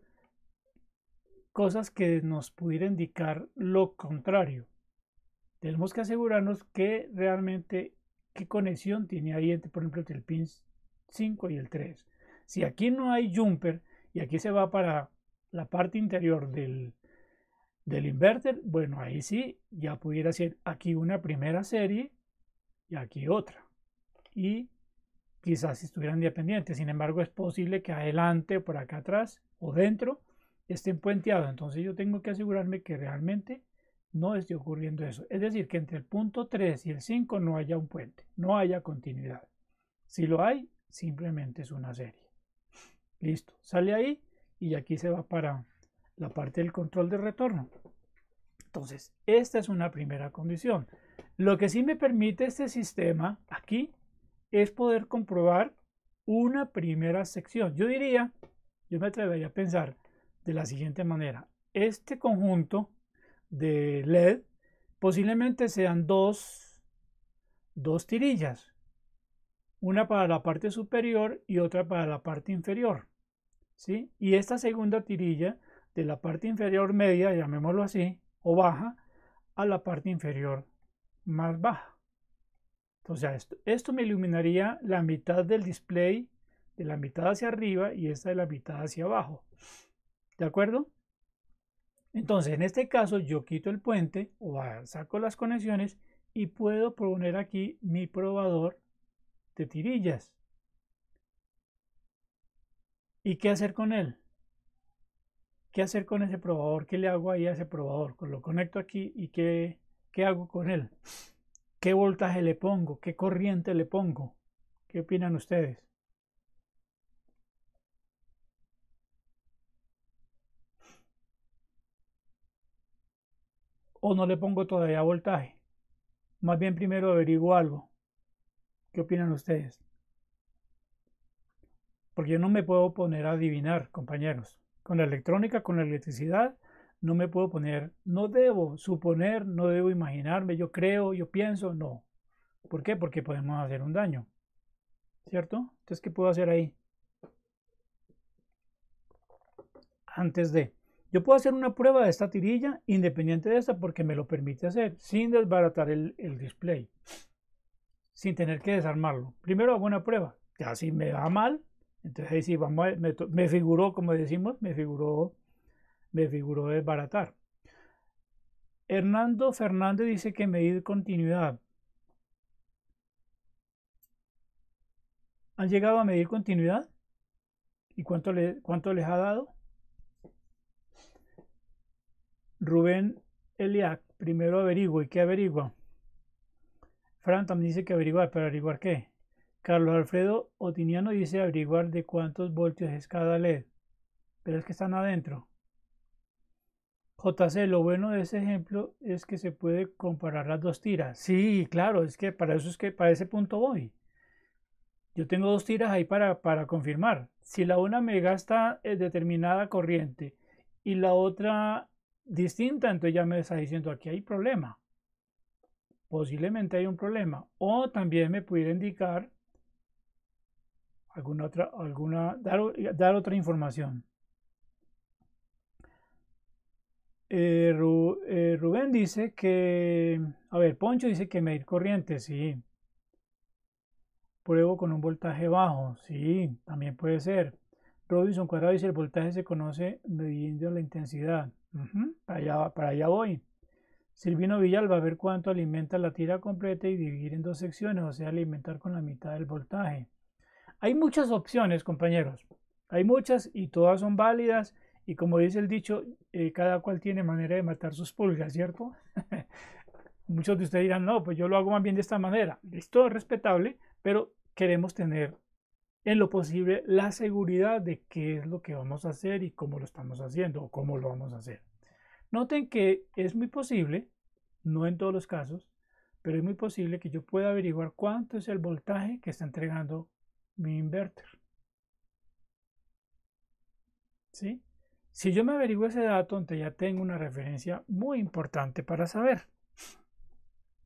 cosas que nos pudiera indicar lo contrario. Tenemos que asegurarnos que realmente qué conexión tiene ahí, entre, por ejemplo, el pin 5 y el 3. Si aquí no hay jumper y aquí se va para la parte interior del, del inverter, bueno, ahí sí, ya pudiera ser aquí una primera serie y aquí otra. Y quizás estuvieran dependientes. Sin embargo, es posible que adelante, por acá atrás o dentro estén puenteados. Entonces yo tengo que asegurarme que realmente no esté ocurriendo eso. Es decir, que entre el punto 3 y el 5 no haya un puente, no haya continuidad. Si lo hay, simplemente es una serie. Listo, sale ahí y aquí se va para la parte del control de retorno. Entonces, esta es una primera condición. Lo que sí me permite este sistema aquí es poder comprobar una primera sección. Yo diría, yo me atrevería a pensar de la siguiente manera. Este conjunto de LED posiblemente sean dos, dos tirillas. Una para la parte superior y otra para la parte inferior. Y esta segunda tirilla de la parte inferior media, llamémoslo así, o baja, a la parte inferior más baja. Entonces esto, esto me iluminaría la mitad del display, de la mitad hacia arriba y esta de la mitad hacia abajo. ¿De acuerdo? Entonces en este caso yo quito el puente o saco las conexiones y puedo poner aquí mi probador de tirillas. ¿Y qué hacer con él? ¿Qué hacer con ese probador? ¿Qué le hago ahí a ese probador? Lo conecto aquí y ¿qué, qué hago con él? ¿Qué voltaje le pongo? ¿Qué corriente le pongo? ¿Qué opinan ustedes? o no le pongo todavía voltaje. Más bien primero averiguo algo. ¿Qué opinan ustedes? porque yo no me puedo poner a adivinar, compañeros. Con la electrónica, con la electricidad, no me puedo poner, no debo suponer, no debo imaginarme, yo creo, yo pienso, no. ¿Por qué? Porque podemos hacer un daño. ¿Cierto? Entonces, ¿qué puedo hacer ahí? Antes de. Yo puedo hacer una prueba de esta tirilla independiente de esta porque me lo permite hacer sin desbaratar el, display, sin tener que desarmarlo. Primero hago una prueba. Ya si me da mal, entonces ahí sí, vamos a, me, me, figuró, como decimos, me figuró, me figuró desbaratar. Hernando Fernández dice que medir continuidad. ¿Han llegado a medir continuidad? ¿Y cuánto, le, cuánto les ha dado? Rubén Eliac, primero averigua. ¿Y qué averigua? Fran también dice que averigua, pero averiguar qué. Carlos Alfredo Otiniano dice averiguar de cuántos voltios es cada LED, pero es que están adentro. JC, lo bueno de ese ejemplo es que se puede comparar las dos tiras. Sí, claro, es que para eso es que para ese punto voy. Yo tengo dos tiras ahí para, para confirmar. Si la una me gasta eh, determinada corriente y la otra distinta, entonces ya me está diciendo aquí hay problema. Posiblemente hay un problema. O también me pudiera indicar alguna otra, alguna, dar, otra información. Eh, eh, Rubén dice que, a ver, Poncho dice que medir corriente, sí. Pruebo con un voltaje bajo, sí, también puede ser. Robinson Cuadrado dice el voltaje se conoce mediendo la intensidad. para, allá, para allá voy. Silvino Villalba, a ver cuánto alimenta la tira completa y dividir en dos secciones, o sea, alimentar con la mitad del voltaje. Hay muchas opciones, compañeros. Hay muchas y todas son válidas. Y como dice el dicho, eh, cada cual tiene manera de matar sus pulgas, ¿cierto? (laughs) Muchos de ustedes dirán, no, pues yo lo hago más bien de esta manera. Esto es respetable, pero queremos tener en lo posible la seguridad de qué es lo que vamos a hacer y cómo lo estamos haciendo o cómo lo vamos a hacer. Noten que es muy posible, no en todos los casos, pero es muy posible que yo pueda averiguar cuánto es el voltaje que está entregando mi inverter. Si yo me averiguo ese dato, entonces ya tengo una referencia muy importante para saber.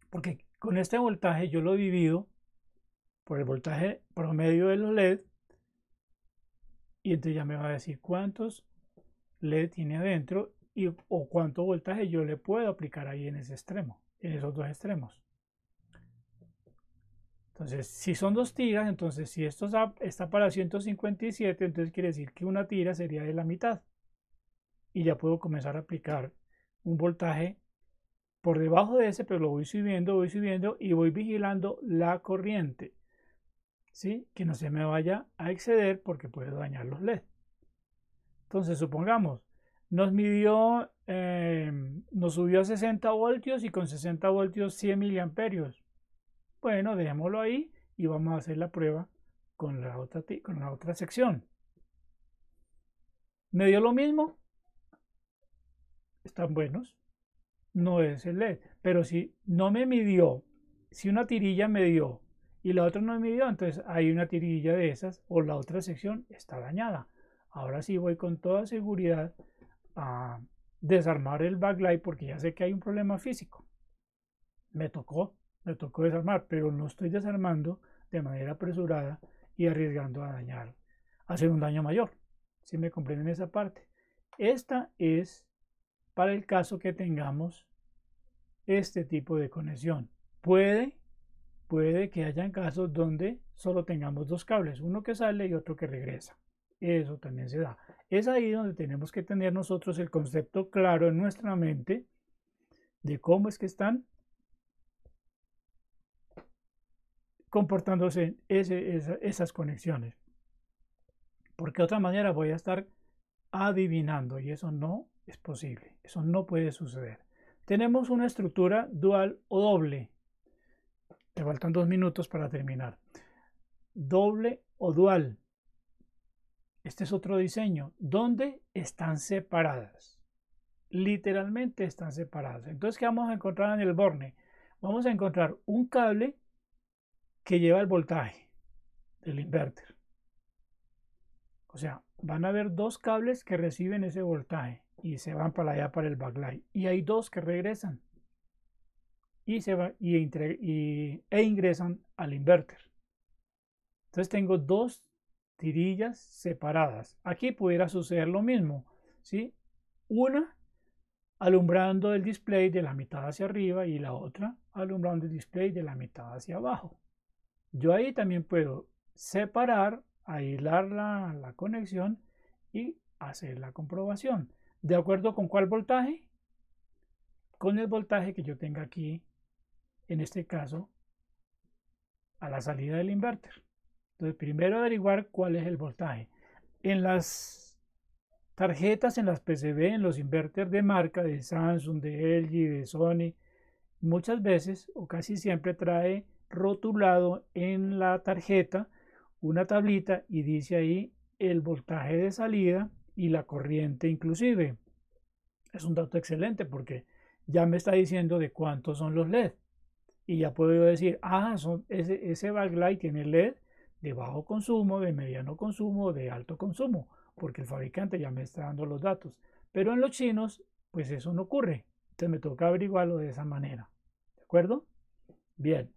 Porque con este voltaje yo lo divido por el voltaje promedio de los LED y entonces ya me va a decir cuántos LED tiene adentro y, o cuánto voltaje yo le puedo aplicar ahí en ese extremo, en esos dos extremos. Entonces, si son dos tiras, entonces si esto está para 157, entonces quiere decir que una tira sería de la mitad. Y ya puedo comenzar a aplicar un voltaje por debajo de ese, pero lo voy subiendo, voy subiendo y voy vigilando la corriente. ¿Sí? Que no se me vaya a exceder porque puede dañar los leds. Entonces, supongamos, nos midió, eh, nos subió a 60 voltios y con 60 voltios 100 miliamperios. Bueno, dejémoslo ahí y vamos a hacer la prueba con la otra, con la otra sección. Me dio lo mismo. Están buenos. No es el LED. Pero si no me midió, si una tirilla me dio y la otra no me midió, entonces hay una tirilla de esas o la otra sección está dañada. Ahora sí voy con toda seguridad a desarmar el backlight porque ya sé que hay un problema físico. Me tocó me tocó desarmar, pero no estoy desarmando de manera apresurada y arriesgando a dañar, a hacer un daño mayor. Si me comprenden esa parte. Esta es para el caso que tengamos este tipo de conexión. Puede, puede que en casos donde solo tengamos dos cables, uno que sale y otro que regresa. Eso también se da. Es ahí donde tenemos que tener nosotros el concepto claro en nuestra mente de cómo es que están comportándose esas conexiones. Porque de otra manera voy a estar adivinando y eso no es posible, eso no puede suceder. Tenemos una estructura dual o doble. Te faltan dos minutos para terminar. Doble o dual. Este es otro diseño, donde están separadas. Literalmente están separadas. Entonces, ¿qué vamos a encontrar en el borne? Vamos a encontrar un cable que lleva el voltaje del inverter. O sea, van a haber dos cables que reciben ese voltaje y se van para allá para el backlight. Y hay dos que regresan y, se va, e ingresan al inverter. Entonces tengo dos tirillas separadas. Aquí pudiera suceder lo mismo. ¿sí? Una alumbrando el display de la mitad hacia arriba y la otra alumbrando el display de la mitad hacia abajo. Yo ahí también puedo separar, aislar la, conexión y hacer la comprobación. ¿De acuerdo con cuál voltaje? Con el voltaje que yo tenga aquí, en este caso, a la salida del inverter. Entonces, primero averiguar cuál es el voltaje. En las tarjetas, en las PCB, en los inverters de marca, de Samsung, de LG, de Sony, muchas veces o casi siempre trae rotulado en la tarjeta una tablita y dice ahí el voltaje de salida y la corriente inclusive. Es un dato excelente porque ya me está diciendo de cuántos son los LED. Y ya puedo decir, ah, son, ese, ese backlight tiene LED de bajo consumo, de mediano consumo, de alto consumo, porque el fabricante ya me está dando los datos. Pero en los chinos, pues eso no ocurre. Entonces me toca averiguarlo de esa manera. ¿De acuerdo? Bien.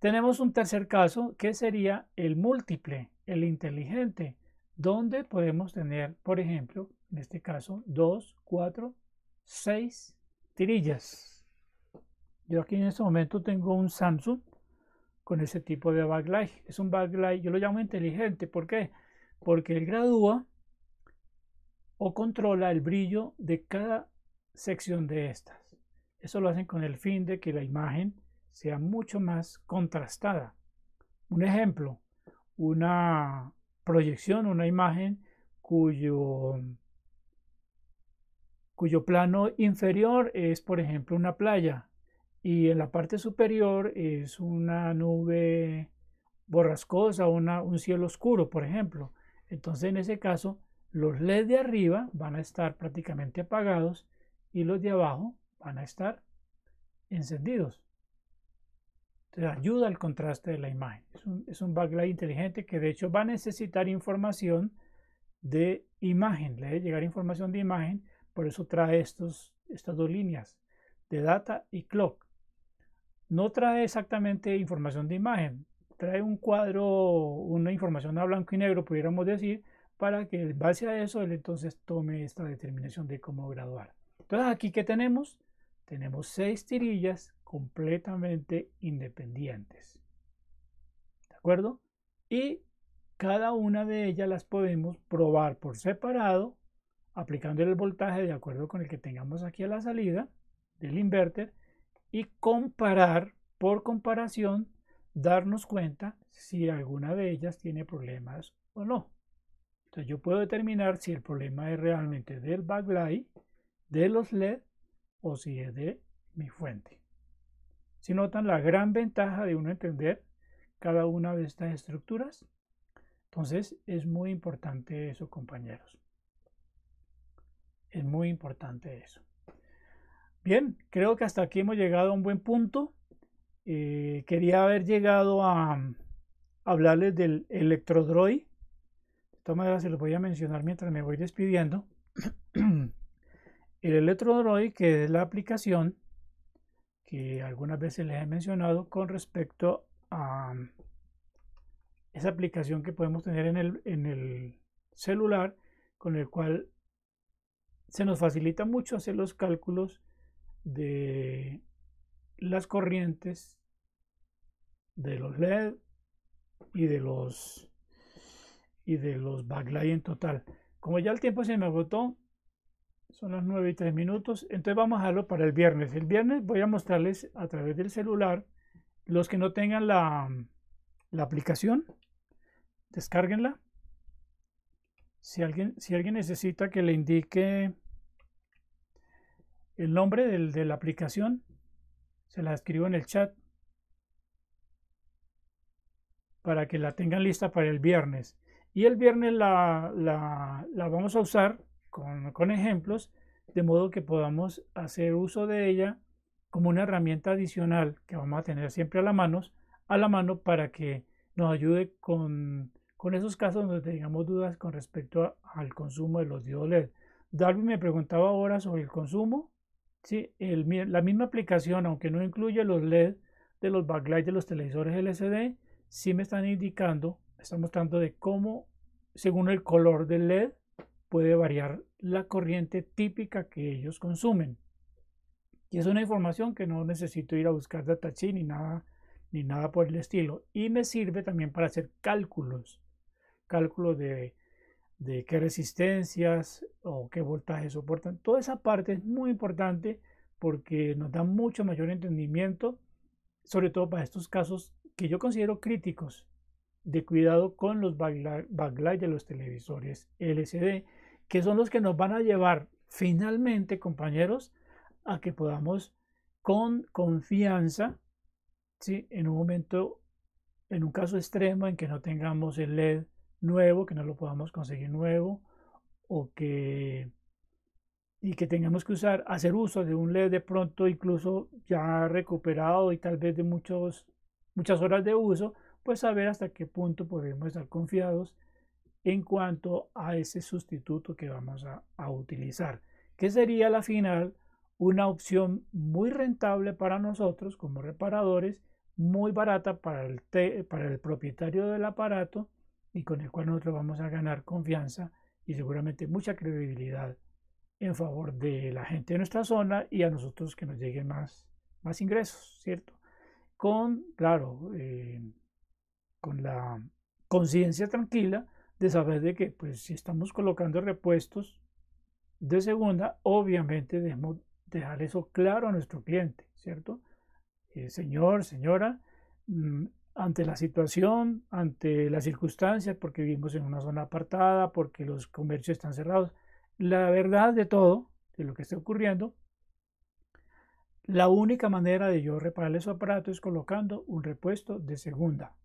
Tenemos un tercer caso que sería el múltiple, el inteligente, donde podemos tener, por ejemplo, en este caso, dos, cuatro, seis tirillas. Yo aquí en este momento tengo un Samsung con ese tipo de backlight. Es un backlight, yo lo llamo inteligente. ¿Por qué? Porque él gradúa o controla el brillo de cada sección de estas. Eso lo hacen con el fin de que la imagen sea mucho más contrastada. Un ejemplo, una proyección, una imagen cuyo, cuyo plano inferior es, por ejemplo, una playa y en la parte superior es una nube borrascosa, un cielo oscuro, por ejemplo. Entonces, en ese caso, los LED de arriba van a estar prácticamente apagados y los de abajo van a estar encendidos. Entonces ayuda al contraste de la imagen. Es un, es un, backlight inteligente que de hecho va a necesitar información de imagen. Le debe llegar información de imagen, por eso trae estos, estas dos líneas de data y clock. No trae exactamente información de imagen, trae un cuadro, una información a blanco y negro, pudiéramos decir, para que en base a eso él entonces tome esta determinación de cómo graduar. Entonces aquí que tenemos, tenemos seis tirillas completamente independientes. ¿De acuerdo? Y cada una de ellas las podemos probar por separado, aplicando el voltaje de acuerdo con el que tengamos aquí a la salida del inverter y comparar por comparación, darnos cuenta si alguna de ellas tiene problemas o no. Entonces yo puedo determinar si el problema es realmente del backlight, de los LED o si es de mi fuente. Si notan la gran ventaja de uno entender cada una de estas estructuras, entonces es muy importante eso, compañeros. Es muy importante eso. Bien, creo que hasta aquí hemos llegado a un buen punto. Eh, quería haber llegado a, mm, hablarles del electrodroid. De todas se los voy a mencionar mientras me voy despidiendo. (clears throat) El electrodroid, que es la aplicación que algunas veces les he mencionado con respecto a esa aplicación que podemos tener en el, celular con el cual se nos facilita mucho hacer los cálculos de las corrientes de los LED y de los y de los backlight en total. Como ya el tiempo se me agotó, son las 9 y 3 minutos. Entonces vamos a dejarlo para el viernes. El viernes voy a mostrarles a través del celular. Los que no tengan la, aplicación, descárguenla. Si alguien, si alguien necesita que le indique el nombre de la aplicación, se la escribo en el chat para que la tengan lista para el viernes. Y el viernes la vamos a usar con, ejemplos, de modo que podamos hacer uso de ella como una herramienta adicional que vamos a tener siempre a la mano, a la mano para que nos ayude con, esos casos donde tengamos dudas con respecto al consumo de los diodos LED. Darwin me preguntaba ahora sobre el consumo. Sí, la misma aplicación, aunque no incluye los LED de los backlights de los televisores LCD, sí me están indicando, me están mostrando de cómo, según el color del LED, puede variar la corriente típica que ellos consumen. Y es una información que no necesito ir a buscar datasheet ni nada, ni nada por el estilo. Y me sirve también para hacer cálculos. Cálculos de, qué resistencias o qué voltaje soportan. Toda esa parte es muy importante porque nos da mucho mayor entendimiento, sobre todo para estos casos que yo considero críticos de cuidado con los backlight de los televisores LCD que son los que nos van a llevar finalmente, compañeros, a que podamos con confianza, ¿sí? en un momento, en un caso extremo en que no tengamos el LED nuevo, que no lo podamos conseguir nuevo, o que y que tengamos que usar, hacer uso de un LED de pronto incluso ya recuperado y tal vez de muchos, muchas horas de uso, pues saber hasta qué punto podemos estar confiados en cuanto a ese sustituto que vamos a, utilizar, que sería la final una opción muy rentable para nosotros como reparadores, muy barata para el, para el propietario del aparato y con el cual nosotros vamos a ganar confianza y seguramente mucha credibilidad en favor de la gente de nuestra zona y a nosotros que nos lleguen más, más ingresos, ¿cierto? Con, claro, eh, con la conciencia tranquila de saber de que pues si estamos colocando repuestos de segunda, obviamente debemos dejar eso claro a nuestro cliente, ¿cierto? Eh, señor, señora, mm, ante la situación, ante las circunstancias, porque vivimos en una zona apartada, porque los comercios están cerrados, la verdad de todo, de lo que está ocurriendo, la única manera de yo reparar su aparato es colocando un repuesto de segunda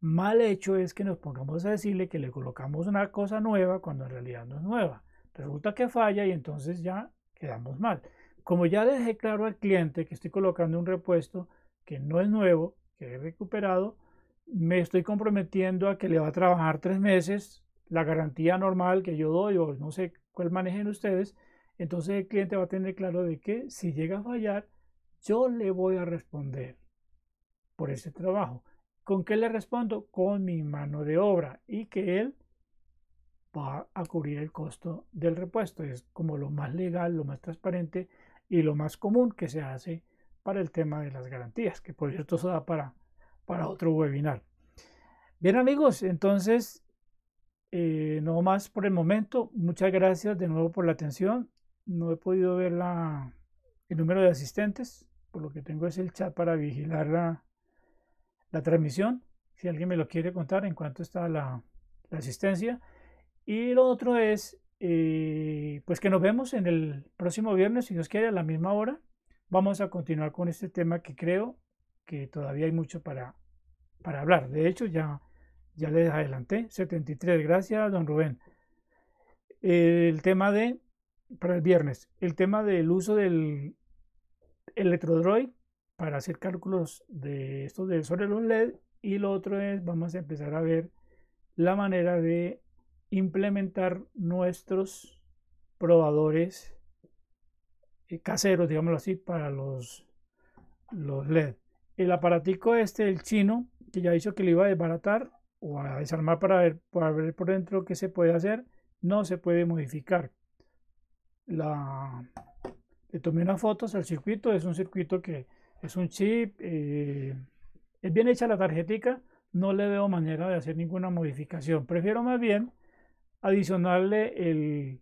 mal hecho es que nos pongamos a decirle que le colocamos una cosa nueva cuando en realidad no es nueva. Resulta que falla y entonces ya quedamos mal. Como ya dejé claro al cliente que estoy colocando un repuesto que no es nuevo, que he recuperado, me estoy comprometiendo a que le va a trabajar tres meses la garantía normal que yo doy o no sé cuál manejen ustedes. Entonces el cliente va a tener claro de que si llega a fallar, yo le voy a responder por ese trabajo. ¿Con qué le respondo? Con mi mano de obra y que él va a cubrir el costo del repuesto. Es como lo más legal, lo más transparente y lo más común que se hace para el tema de las garantías, que por cierto se da para, para otro webinar. Bien amigos, entonces, eh, no más por el momento. Muchas gracias de nuevo por la atención. No he podido ver el número de asistentes, por lo que tengo es el chat para vigilar la, la transmisión, si alguien me lo quiere contar, en cuanto está la, asistencia. Y lo otro es, eh, pues que nos vemos en el próximo viernes, si nos quiere, a la misma hora. Vamos a continuar con este tema que creo que todavía hay mucho para, para hablar. De hecho, ya, ya les adelanté. 73, gracias, don Rubén. El tema de, para el viernes, el tema del uso del electrodroid para hacer cálculos de estos de sobre los LED y lo otro es vamos a empezar a ver la manera de implementar nuestros probadores eh, caseros, digámoslo así, para los, los LED. El aparatico este, el chino, que ya hizo que lo iba a desbaratar o a desarmar para ver, para ver por dentro qué se puede hacer, no se puede modificar. La... Le tomé unas fotos el circuito, es un circuito que es un chip, eh, es bien hecha la tarjetica, no le veo manera de hacer ninguna modificación. Prefiero más bien adicionarle el,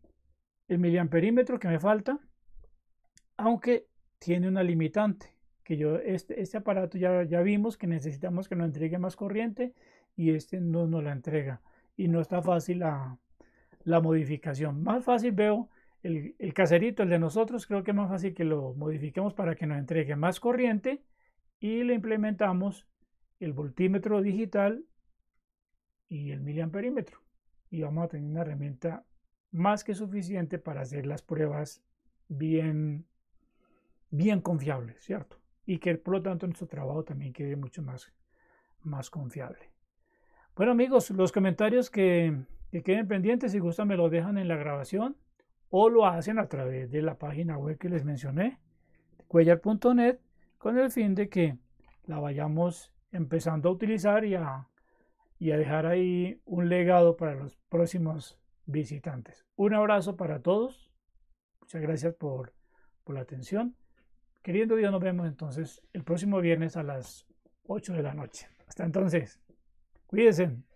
el miliamperímetro que me falta, aunque tiene una limitante, que yo, este, este aparato ya, ya vimos que necesitamos que nos entregue más corriente y este no nos la entrega y no está fácil la modificación. Más fácil veo el, caserito, el de nosotros, creo que es más fácil que lo modifiquemos para que nos entregue más corriente y le implementamos el voltímetro digital y el miliamperímetro. Y vamos a tener una herramienta más que suficiente para hacer las pruebas bien, bien confiables, ¿cierto? Y que por lo tanto nuestro trabajo también quede mucho más, más confiable. Bueno amigos, los comentarios que, que queden pendientes, si gustan me los dejan en la grabación o lo hacen a través de la página web que les mencioné, cuellar.net, con el fin de que la vayamos empezando a utilizar y a, dejar ahí un legado para los próximos visitantes. Un abrazo para todos. Muchas gracias por, por la atención. Queriendo Dios, nos vemos entonces el próximo viernes a las 8 de la noche. Hasta entonces, cuídense.